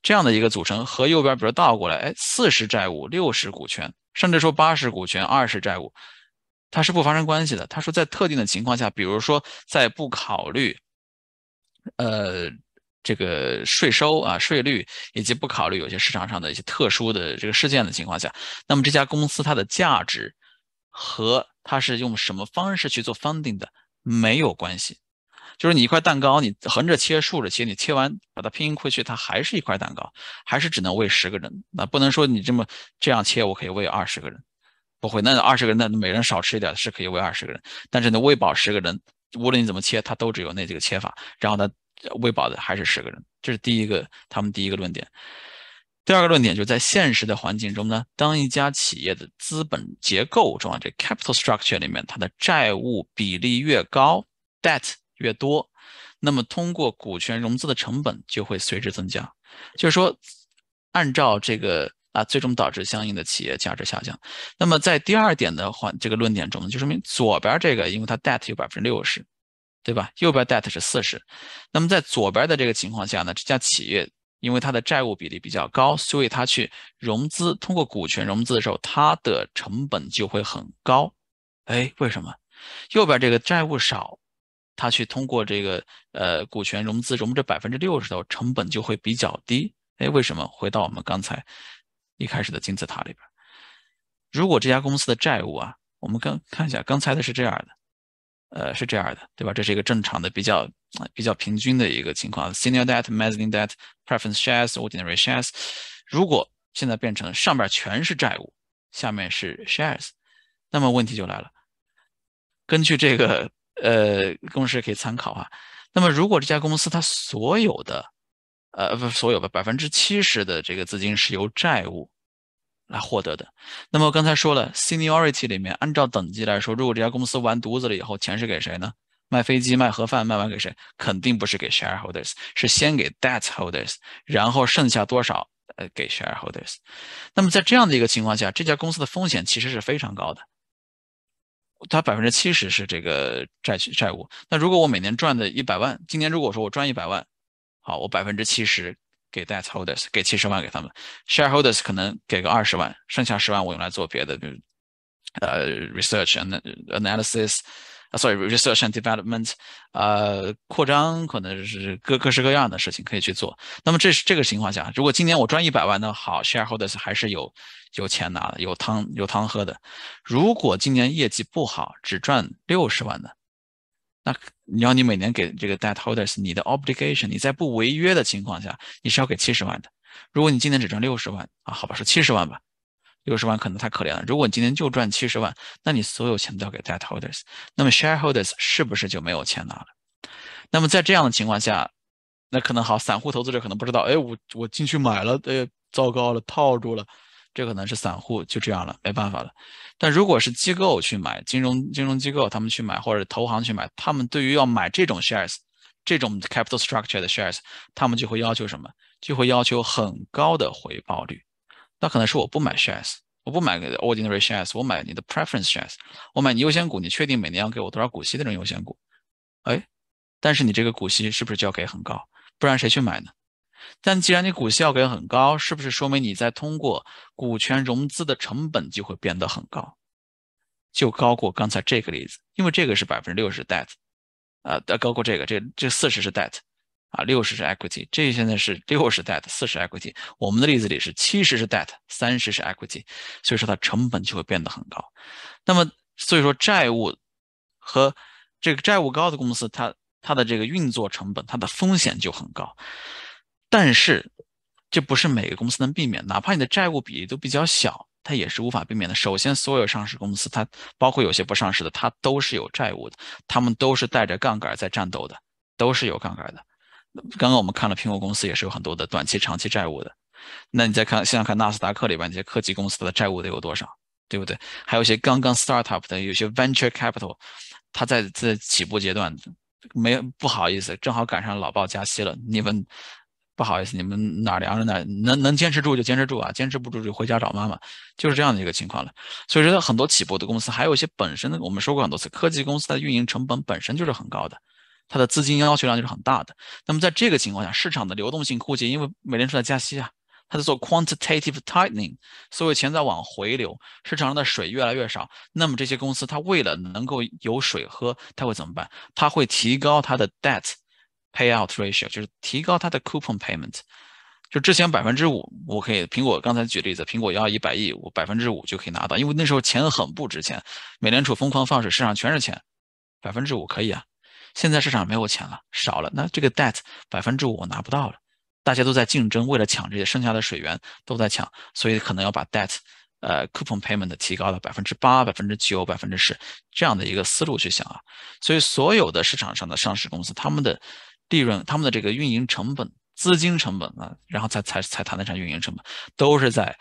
这样的一个组成，和右边比如倒过来，哎，四十债务，六十股权，甚至说八十股权，二十债务，它是不发生关系的。他说在特定的情况下，比如说在不考虑呃。这个税收啊，税率，以及不考虑有些市场上的一些特殊的这个事件的情况下，那么这家公司它的价值和它是用什么方式去做 funding 的没有关系。就是你一块蛋糕，你横着切、竖着切，你切完把它拼回去，它还是一块蛋糕，还是只能喂十个人。那不能说你这么这样切，我可以喂二十个人，不会。那二十个人，那每人少吃一点是可以喂二十个人，但是你喂饱十个人，无论你怎么切，它都只有那几个切法。然后呢？喂饱的还是十个人，这是第一个，他们第一个论点。第二个论点就是在现实的环境中呢，当一家企业的资本结构中啊，这 capital structure 里面，它的债务比例越高，debt 越多，那么通过股权融资的成本就会随之增加。就是说，按照这个啊，最终导致相应的企业价值下降。那么在第二点的环这个论点中，就说明左边这个，因为它 debt 有百分之六十。对吧？右边 debt 是四十，那么在左边的这个情况下呢，这家企业因为它的债务比例比较高，所以它去融资通过股权融资的时候，它的成本就会很高。哎，为什么？右边这个债务少，它去通过这个呃股权融资融这百分之六十的，成本就会比较低。哎，为什么？回到我们刚才一开始的金字塔里边，如果这家公司的债务啊，我们刚看一下，刚才的是这样的。呃，是这样的，对吧？这是一个正常的、比较比较平均的一个情况。Senior debt、Mezzanine debt、Preference shares、Ordinary shares。如果现在变成上边全是债务，下面是 shares，那么问题就来了。根据这个呃公式可以参考哈。那么如果这家公司它所有的呃不所有的百分之七十的这个资金是由债务。来获得的。那么刚才说了，seniority 里面按照等级来说，如果这家公司完犊子了以后，钱是给谁呢？卖飞机、卖盒饭卖完给谁？肯定不是给 shareholders，是先给 debt holders，然后剩下多少呃给 shareholders。那么在这样的一个情况下，这家公司的风险其实是非常高的。它百分之七十是这个债债务。那如果我每年赚的一百万，今年如果说我赚一百万，好，我百分之七十。给 debt holders 给七十万给他们，shareholders 可能给个二十万，剩下十万我用来做别的，比如呃 research and analysis，啊 sorry research and development，呃扩张可能是各各式各样的事情可以去做。那么这是这个情况下，如果今年我赚一百万的好，shareholders 还是有有钱拿的，有汤有汤喝的。如果今年业绩不好，只赚六十万的，那你要你每年给这个 debt holders 你的 obligation，你在不违约的情况下，你是要给七十万的。如果你今年只赚六十万啊，好吧，说七十万吧。六十万可能太可怜了。如果你今年就赚七十万，那你所有钱都要给 debt holders，那么 shareholders 是不是就没有钱拿了？那么在这样的情况下，那可能好，散户投资者可能不知道，哎，我我进去买了，哎，糟糕了，套住了。这可能是散户就这样了，没办法了。但如果是机构去买，金融金融机构他们去买，或者投行去买，他们对于要买这种 shares，这种 capital structure 的 shares，他们就会要求什么？就会要求很高的回报率。那可能是我不买 shares，我不买 ordinary shares，我买你的 preference shares，我买你优先股，你确定每年要给我多少股息的那种优先股？哎，但是你这个股息是不是就要给很高？不然谁去买呢？但既然你股息要给很高，是不是说明你在通过股权融资的成本就会变得很高，就高过刚才这个例子？因为这个是百分之六十 debt，啊，高过这个，这这四十是 debt，啊，六十是 equity。这现在是六十 debt，四十 equity。我们的例子里是七十是 debt，三十是 equity。所以说它成本就会变得很高。那么，所以说债务和这个债务高的公司，它它的这个运作成本，它的风险就很高。但是，这不是每个公司能避免。哪怕你的债务比例都比较小，它也是无法避免的。首先，所有上市公司，它包括有些不上市的，它都是有债务的，他们都是带着杠杆在战斗的，都是有杠杆的。刚刚我们看了苹果公司，也是有很多的短期、长期债务的。那你再看，现在看纳斯达克里边那些科技公司的债务得有多少，对不对？还有一些刚刚 start up 的，有些 venture capital，它在这起步阶段，没不好意思，正好赶上老报加息了，你们。不好意思，你们哪凉着呢？能能坚持住就坚持住啊，坚持不住就回家找妈妈，就是这样的一个情况了。所以说，很多起步的公司，还有一些本身，我们说过很多次，科技公司的运营成本本身就是很高的，它的资金要求量就是很大的。那么在这个情况下，市场的流动性枯竭，因为美联储在加息啊，它在做 quantitative tightening，所有钱在往回流，市场上的水越来越少。那么这些公司，它为了能够有水喝，它会怎么办？它会提高它的 debt。Payout ratio 就是提高它的 coupon payment，就之前百分之五，我可以苹果刚才举例子，苹果要一百亿，我百分之五就可以拿到，因为那时候钱很不值钱，美联储疯狂放水，市场全是钱，百分之五可以啊。现在市场没有钱了，少了，那这个 debt 百分之五我拿不到了，大家都在竞争，为了抢这些剩下的水源都在抢，所以可能要把 debt 呃 coupon payment 提高到百分之八、百分之九、百分之十这样的一个思路去想啊。所以所有的市场上的上市公司，他们的。利润，他们的这个运营成本、资金成本啊，然后才才才谈得上运营成本，都是在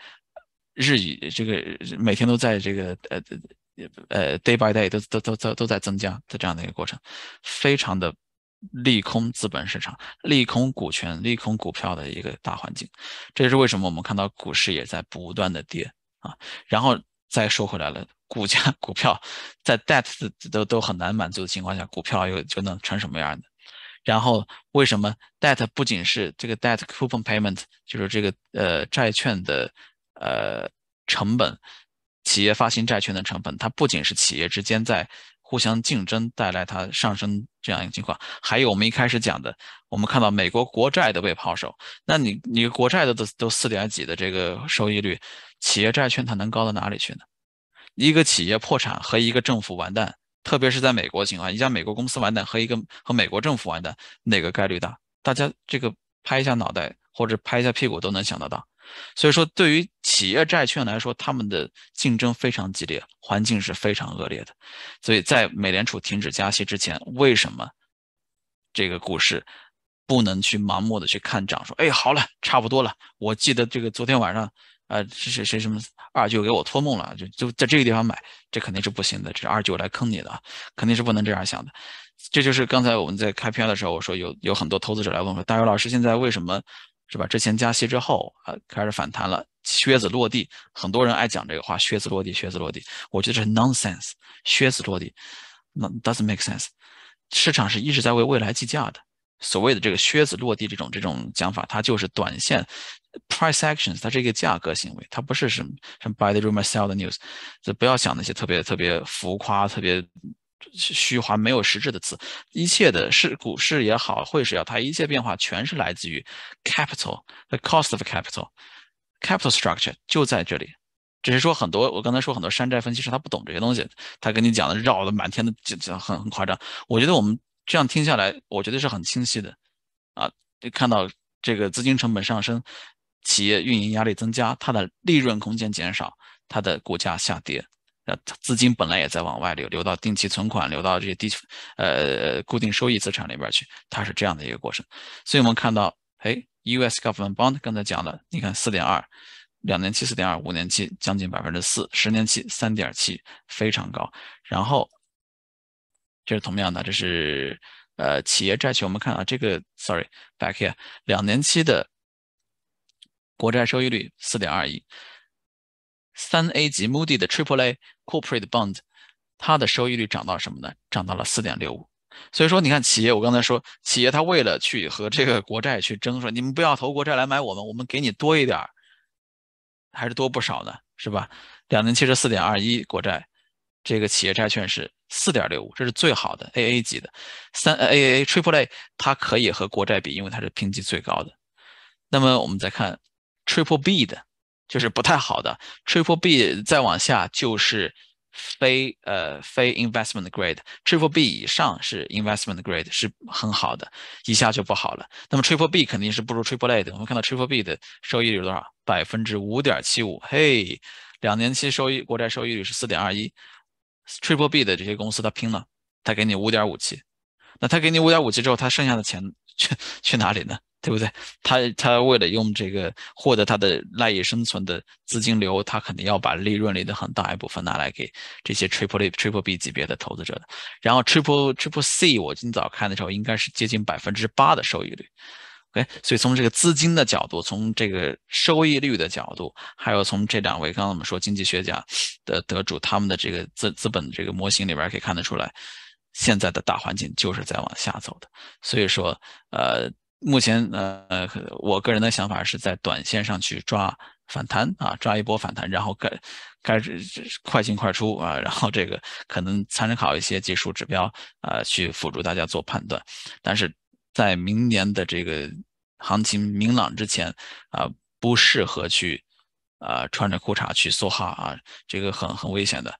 日以这个每天都在这个呃呃 day by day 都都都都都在增加的这样的一个过程，非常的利空资本市场、利空股权、利空股票的一个大环境。这也是为什么我们看到股市也在不断的跌啊，然后再说回来了，股价、股票在 debt 都都很难满足的情况下，股票又就能成什么样的？然后为什么 debt 不仅是这个 debt coupon payment，就是这个呃债券的呃成本，企业发行债券的成本，它不仅是企业之间在互相竞争带来它上升这样一个情况，还有我们一开始讲的，我们看到美国国债的被抛售，那你你国债的都都四点几的这个收益率，企业债券它能高到哪里去呢？一个企业破产和一个政府完蛋。特别是在美国情况，一家美国公司完蛋和一个和美国政府完蛋，哪个概率大？大家这个拍一下脑袋或者拍一下屁股都能想得到所以说，对于企业债券来说，他们的竞争非常激烈，环境是非常恶劣的。所以在美联储停止加息之前，为什么这个股市不能去盲目的去看涨？说，哎，好了，差不多了。我记得这个昨天晚上。呃，谁谁谁什么二舅给我托梦了，就就在这个地方买，这肯定是不行的，这是二舅来坑你的肯定是不能这样想的。这就是刚才我们在开篇的时候我说有有很多投资者来问说，大友老师现在为什么是吧？之前加息之后啊，开始反弹了，靴子落地，很多人爱讲这个话，靴子落地，靴子落地，我觉得这是 nonsense，靴子落地，那 doesn't make sense，市场是一直在为未来计价的，所谓的这个靴子落地这种这种讲法，它就是短线。Price actions，它是一个价格行为，它不是什么什么 by the rumor sell the news，就不要想那些特别特别浮夸、特别虚华、没有实质的词。一切的是股市也好，汇市也好，它一切变化全是来自于 capital，the cost of capital，capital structure 就在这里。只是说很多我刚才说很多山寨分析师他不懂这些东西，他跟你讲的绕的满天的，讲很很夸张。我觉得我们这样听下来，我觉得是很清晰的啊，看到这个资金成本上升。企业运营压力增加，它的利润空间减少，它的股价下跌，呃，资金本来也在往外流，流到定期存款，流到这些低，呃，固定收益资产里边去，它是这样的一个过程。所以，我们看到，哎，U.S. Government Bond 刚才讲了，你看四点二，两年期四点二，五年期将近百分之四，十年期三点七，非常高。然后，这是同样的，这是呃企业债券，我们看啊，这个 Sorry back here，两年期的。国债收益率四点二一，三 A 级 Moody 的 Triple A Corporate Bond，它的收益率涨到什么呢？涨到了四点六五。所以说，你看企业，我刚才说企业，它为了去和这个国债去争，说你们不要投国债来买我们，我们给你多一点儿，还是多不少的，是吧？两年期是四点二一国债，这个企业债券是四点六五，这是最好的 AA 级的三 AA Triple A，它可以和国债比，因为它是评级最高的。那么我们再看。Triple B 的，就是不太好的。Triple B 再往下就是非呃非 investment grade。Triple B 以上是 investment grade，是很好的，以下就不好了。那么 Triple B 肯定是不如 Triple A 的。我们看到 Triple B 的收益率多少？百分之五点七五。嘿，两年期收益国债收益率是四点二一，Triple B 的这些公司它拼了，它给你五点五七，那它给你五点五七之后，它剩下的钱 去去哪里呢？对不对？他他为了用这个获得他的赖以生存的资金流，他肯定要把利润里的很大一部分拿来给这些 triple triple B 级别的投资者的。然后 triple triple C，我今早看的时候应该是接近百分之八的收益率。OK，所以从这个资金的角度，从这个收益率的角度，还有从这两位刚刚我们说经济学家的得主他们的这个资资本这个模型里边可以看得出来，现在的大环境就是在往下走的。所以说，呃。目前，呃呃，我个人的想法是在短线上去抓反弹啊，抓一波反弹，然后该该快进快出啊，然后这个可能参考一些技术指标啊，去辅助大家做判断。但是在明年的这个行情明朗之前啊，不适合去啊穿着裤衩去梭哈啊，这个很很危险的。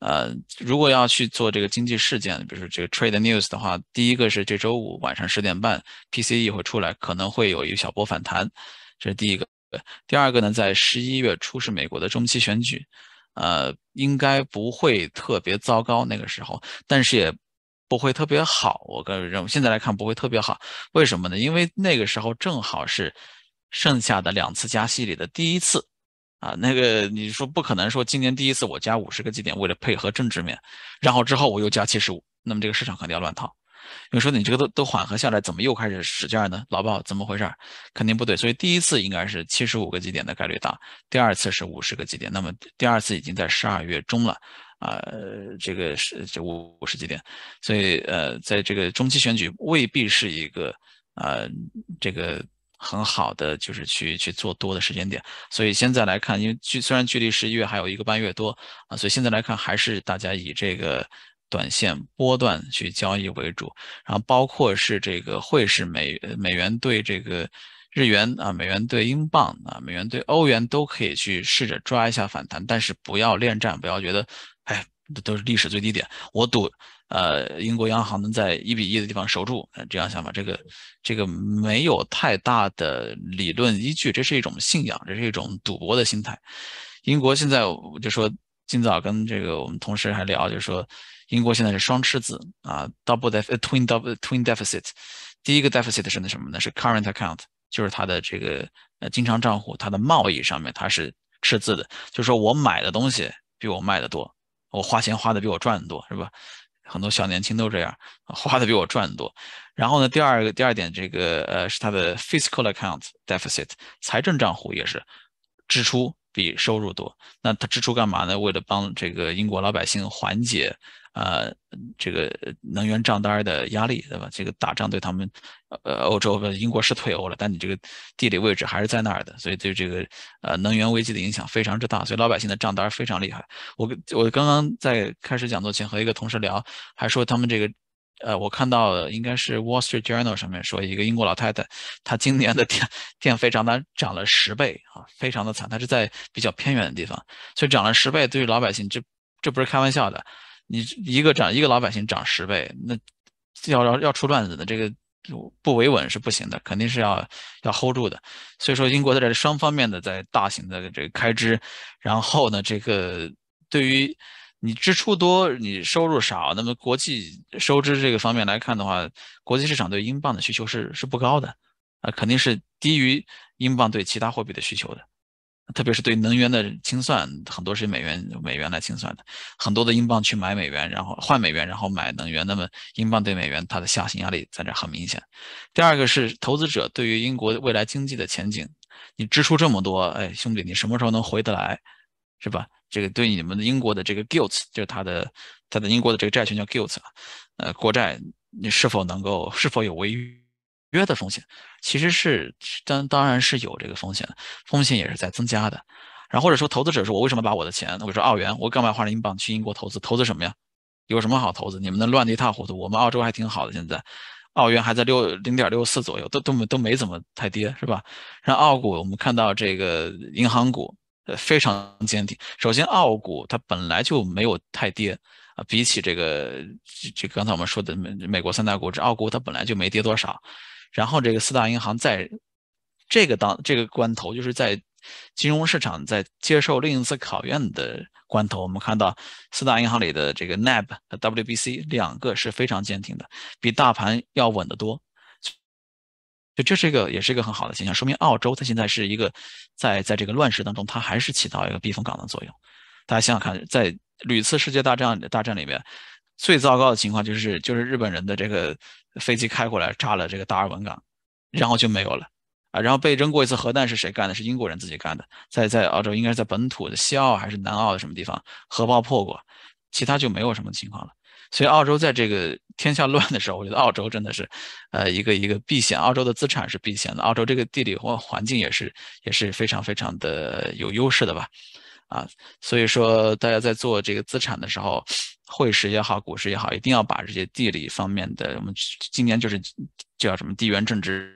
呃，如果要去做这个经济事件，比如说这个 trade news 的话，第一个是这周五晚上十点半 PCE 会出来，可能会有一小波反弹，这是第一个。第二个呢，在十一月初是美国的中期选举，呃，应该不会特别糟糕那个时候，但是也不会特别好。我个人认为现在来看不会特别好，为什么呢？因为那个时候正好是剩下的两次加息里的第一次。啊，那个你说不可能说今年第一次我加五十个基点，为了配合政治面，然后之后我又加七十五，那么这个市场肯定要乱套。你说你这个都都缓和下来，怎么又开始使劲儿呢？老鲍，怎么回事？肯定不对。所以第一次应该是七十五个基点的概率大，第二次是五十个基点。那么第二次已经在十二月中了啊，这个是这五十基点。所以呃，在这个中期选举未必是一个啊这个。很好的，就是去去做多的时间点。所以现在来看，因为距虽然距离十一月还有一个半月多啊，所以现在来看还是大家以这个短线波段去交易为主。然后包括是这个汇市美美元对这个日元啊，美元对英镑啊，美元对欧元都可以去试着抓一下反弹，但是不要恋战，不要觉得哎。都是历史最低点。我赌，呃，英国央行能在一比一的地方守住，这样想法，这个这个没有太大的理论依据，这是一种信仰，这是一种赌博的心态。英国现在我就说，今早跟这个我们同事还聊，就是说，英国现在是双赤字啊，double def，呃，twin double twin deficit。第一个 deficit 是那什么呢？是 current account，就是它的这个呃经常账户，它的贸易上面它是赤字的，就是说我买的东西比我卖的多。我花钱花的比我赚的多，是吧？很多小年轻都这样，花的比我赚的多。然后呢，第二个第二点，这个呃是它的 fiscal account deficit 财政账户也是支出比收入多。那他支出干嘛呢？为了帮这个英国老百姓缓解。呃，这个能源账单的压力，对吧？这个打仗对他们，呃，欧洲不，英国是退欧了，但你这个地理位置还是在那儿的，所以对这个呃能源危机的影响非常之大，所以老百姓的账单非常厉害。我我刚刚在开始讲座前和一个同事聊，还说他们这个，呃，我看到应该是《Wall Street Journal》上面说，一个英国老太太，她今年的电电费账单涨了十倍啊，非常的惨。她是在比较偏远的地方，所以涨了十倍，对于老百姓这这不是开玩笑的。你一个涨一个老百姓涨十倍，那要要要出乱子的，这个不维稳是不行的，肯定是要要 hold 住的。所以说，英国在这双方面的在大型的这个开支，然后呢，这个对于你支出多，你收入少，那么国际收支这个方面来看的话，国际市场对英镑的需求是是不高的，啊，肯定是低于英镑对其他货币的需求的。特别是对能源的清算，很多是美元美元来清算的，很多的英镑去买美元，然后换美元，然后买能源。那么英镑对美元它的下行压力在这很明显。第二个是投资者对于英国未来经济的前景，你支出这么多，哎，兄弟，你什么时候能回得来，是吧？这个对你们的英国的这个 gilt，u 就是它的它的英国的这个债权叫 gilt，u 呃，国债你是否能够是否有违约？约的风险其实是当当然是有这个风险，风险也是在增加的。然后或者说投资者说：“我为什么把我的钱？我说澳元，我干嘛花英镑去英国投资？投资什么呀？有什么好投资？你们那乱的一塌糊涂，我们澳洲还挺好的。现在澳元还在六零点六四左右，都都都没怎么太跌，是吧？然后澳股，我们看到这个银行股呃非常坚挺。首先，澳股它本来就没有太跌啊，比起这个这刚才我们说的美美国三大股指，澳股它本来就没跌多少。”然后这个四大银行在这个当这个关头，就是在金融市场在接受另一次考验的关头，我们看到四大银行里的这个 NAB 和 WBC 两个是非常坚挺的，比大盘要稳得多。就这是一个也是一个很好的现象，说明澳洲它现在是一个在在这个乱世当中，它还是起到一个避风港的作用。大家想想看，在屡次世界大战大战里面。最糟糕的情况就是，就是日本人的这个飞机开过来炸了这个达尔文港，然后就没有了啊。然后被扔过一次核弹是谁干的？是英国人自己干的，在在澳洲应该是在本土的西澳还是南澳什么地方核爆破过，其他就没有什么情况了。所以澳洲在这个天下乱的时候，我觉得澳洲真的是，呃，一个一个避险。澳洲的资产是避险的，澳洲这个地理环环境也是也是非常非常的有优势的吧，啊，所以说大家在做这个资产的时候。汇市也好，股市也好，一定要把这些地理方面的，我们今年就是叫什么地缘政治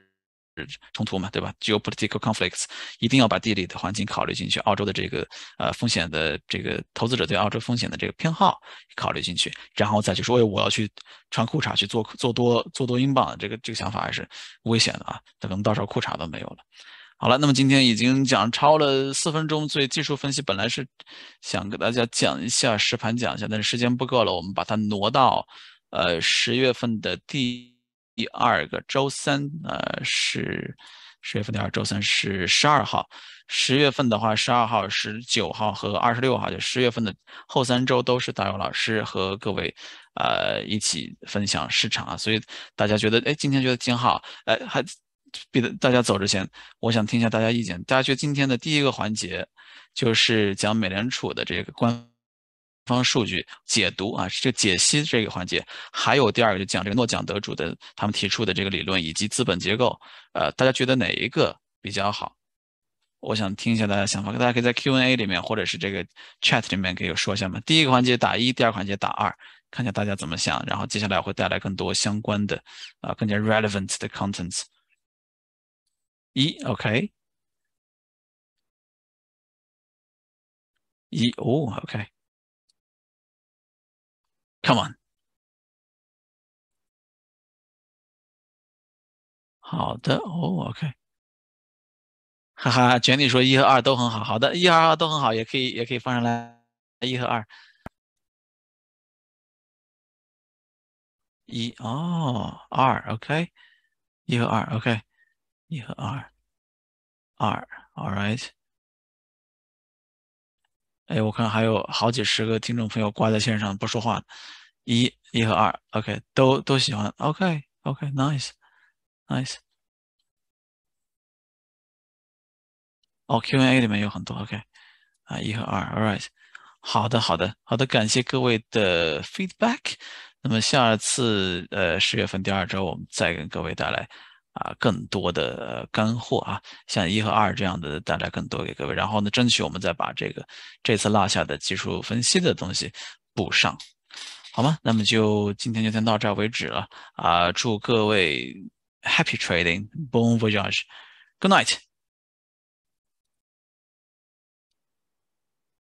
冲突嘛，对吧？g e o political conflicts，一定要把地理的环境考虑进去，澳洲的这个呃风险的这个投资者对澳洲风险的这个偏好考虑进去，然后再去说，哎，我要去穿裤衩去做做多做多英镑，这个这个想法还是危险的啊，他可能到时候裤衩都没有了。好了，那么今天已经讲超了四分钟，所以技术分析本来是想给大家讲一下实盘讲一下，但是时间不够了，我们把它挪到呃十月份的第第二个周三，呃是十月份的二周三是十二号，十月份的话，十二号、十九号和二十六号，就十月份的后三周都是大游老师和各位呃一起分享市场啊，所以大家觉得哎今天觉得挺好，哎还。毕的大家走之前，我想听一下大家意见。大家觉得今天的第一个环节就是讲美联储的这个官方数据解读啊，这个解析这个环节，还有第二个就讲这个诺奖得主的他们提出的这个理论以及资本结构。呃，大家觉得哪一个比较好？我想听一下大家想法。大家可以在 Q&A 里面或者是这个 Chat 里面可以说一下嘛。第一个环节打一，第二个环节打二，看一下大家怎么想。然后接下来会带来更多相关的啊更加 relevant 的 contents。一，OK。一哦 o k Come on。好的，哦，OK。哈哈，全体说一和二都很好，好的，一和二都很好，也可以，也可以放上来，一和二。一哦，二，OK。一和二，OK。一和二，二，all right。哎，我看还有好几十个听众朋友挂在线上不说话，一，一和二，ok，都都喜欢，ok，ok，nice，nice。哦，Q&A 里面有很多，ok，啊，一和二，all right。好的，好的，好的，感谢各位的 feedback。那么下次，呃，十月份第二周我们再跟各位带来。啊，更多的干货啊，像一和二这样的，带来更多给各位。然后呢，争取我们再把这个这次落下的技术分析的东西补上，好吗？那么就今天就先到这儿为止了啊！祝各位 Happy Trading，Bon Voyage，Good Night。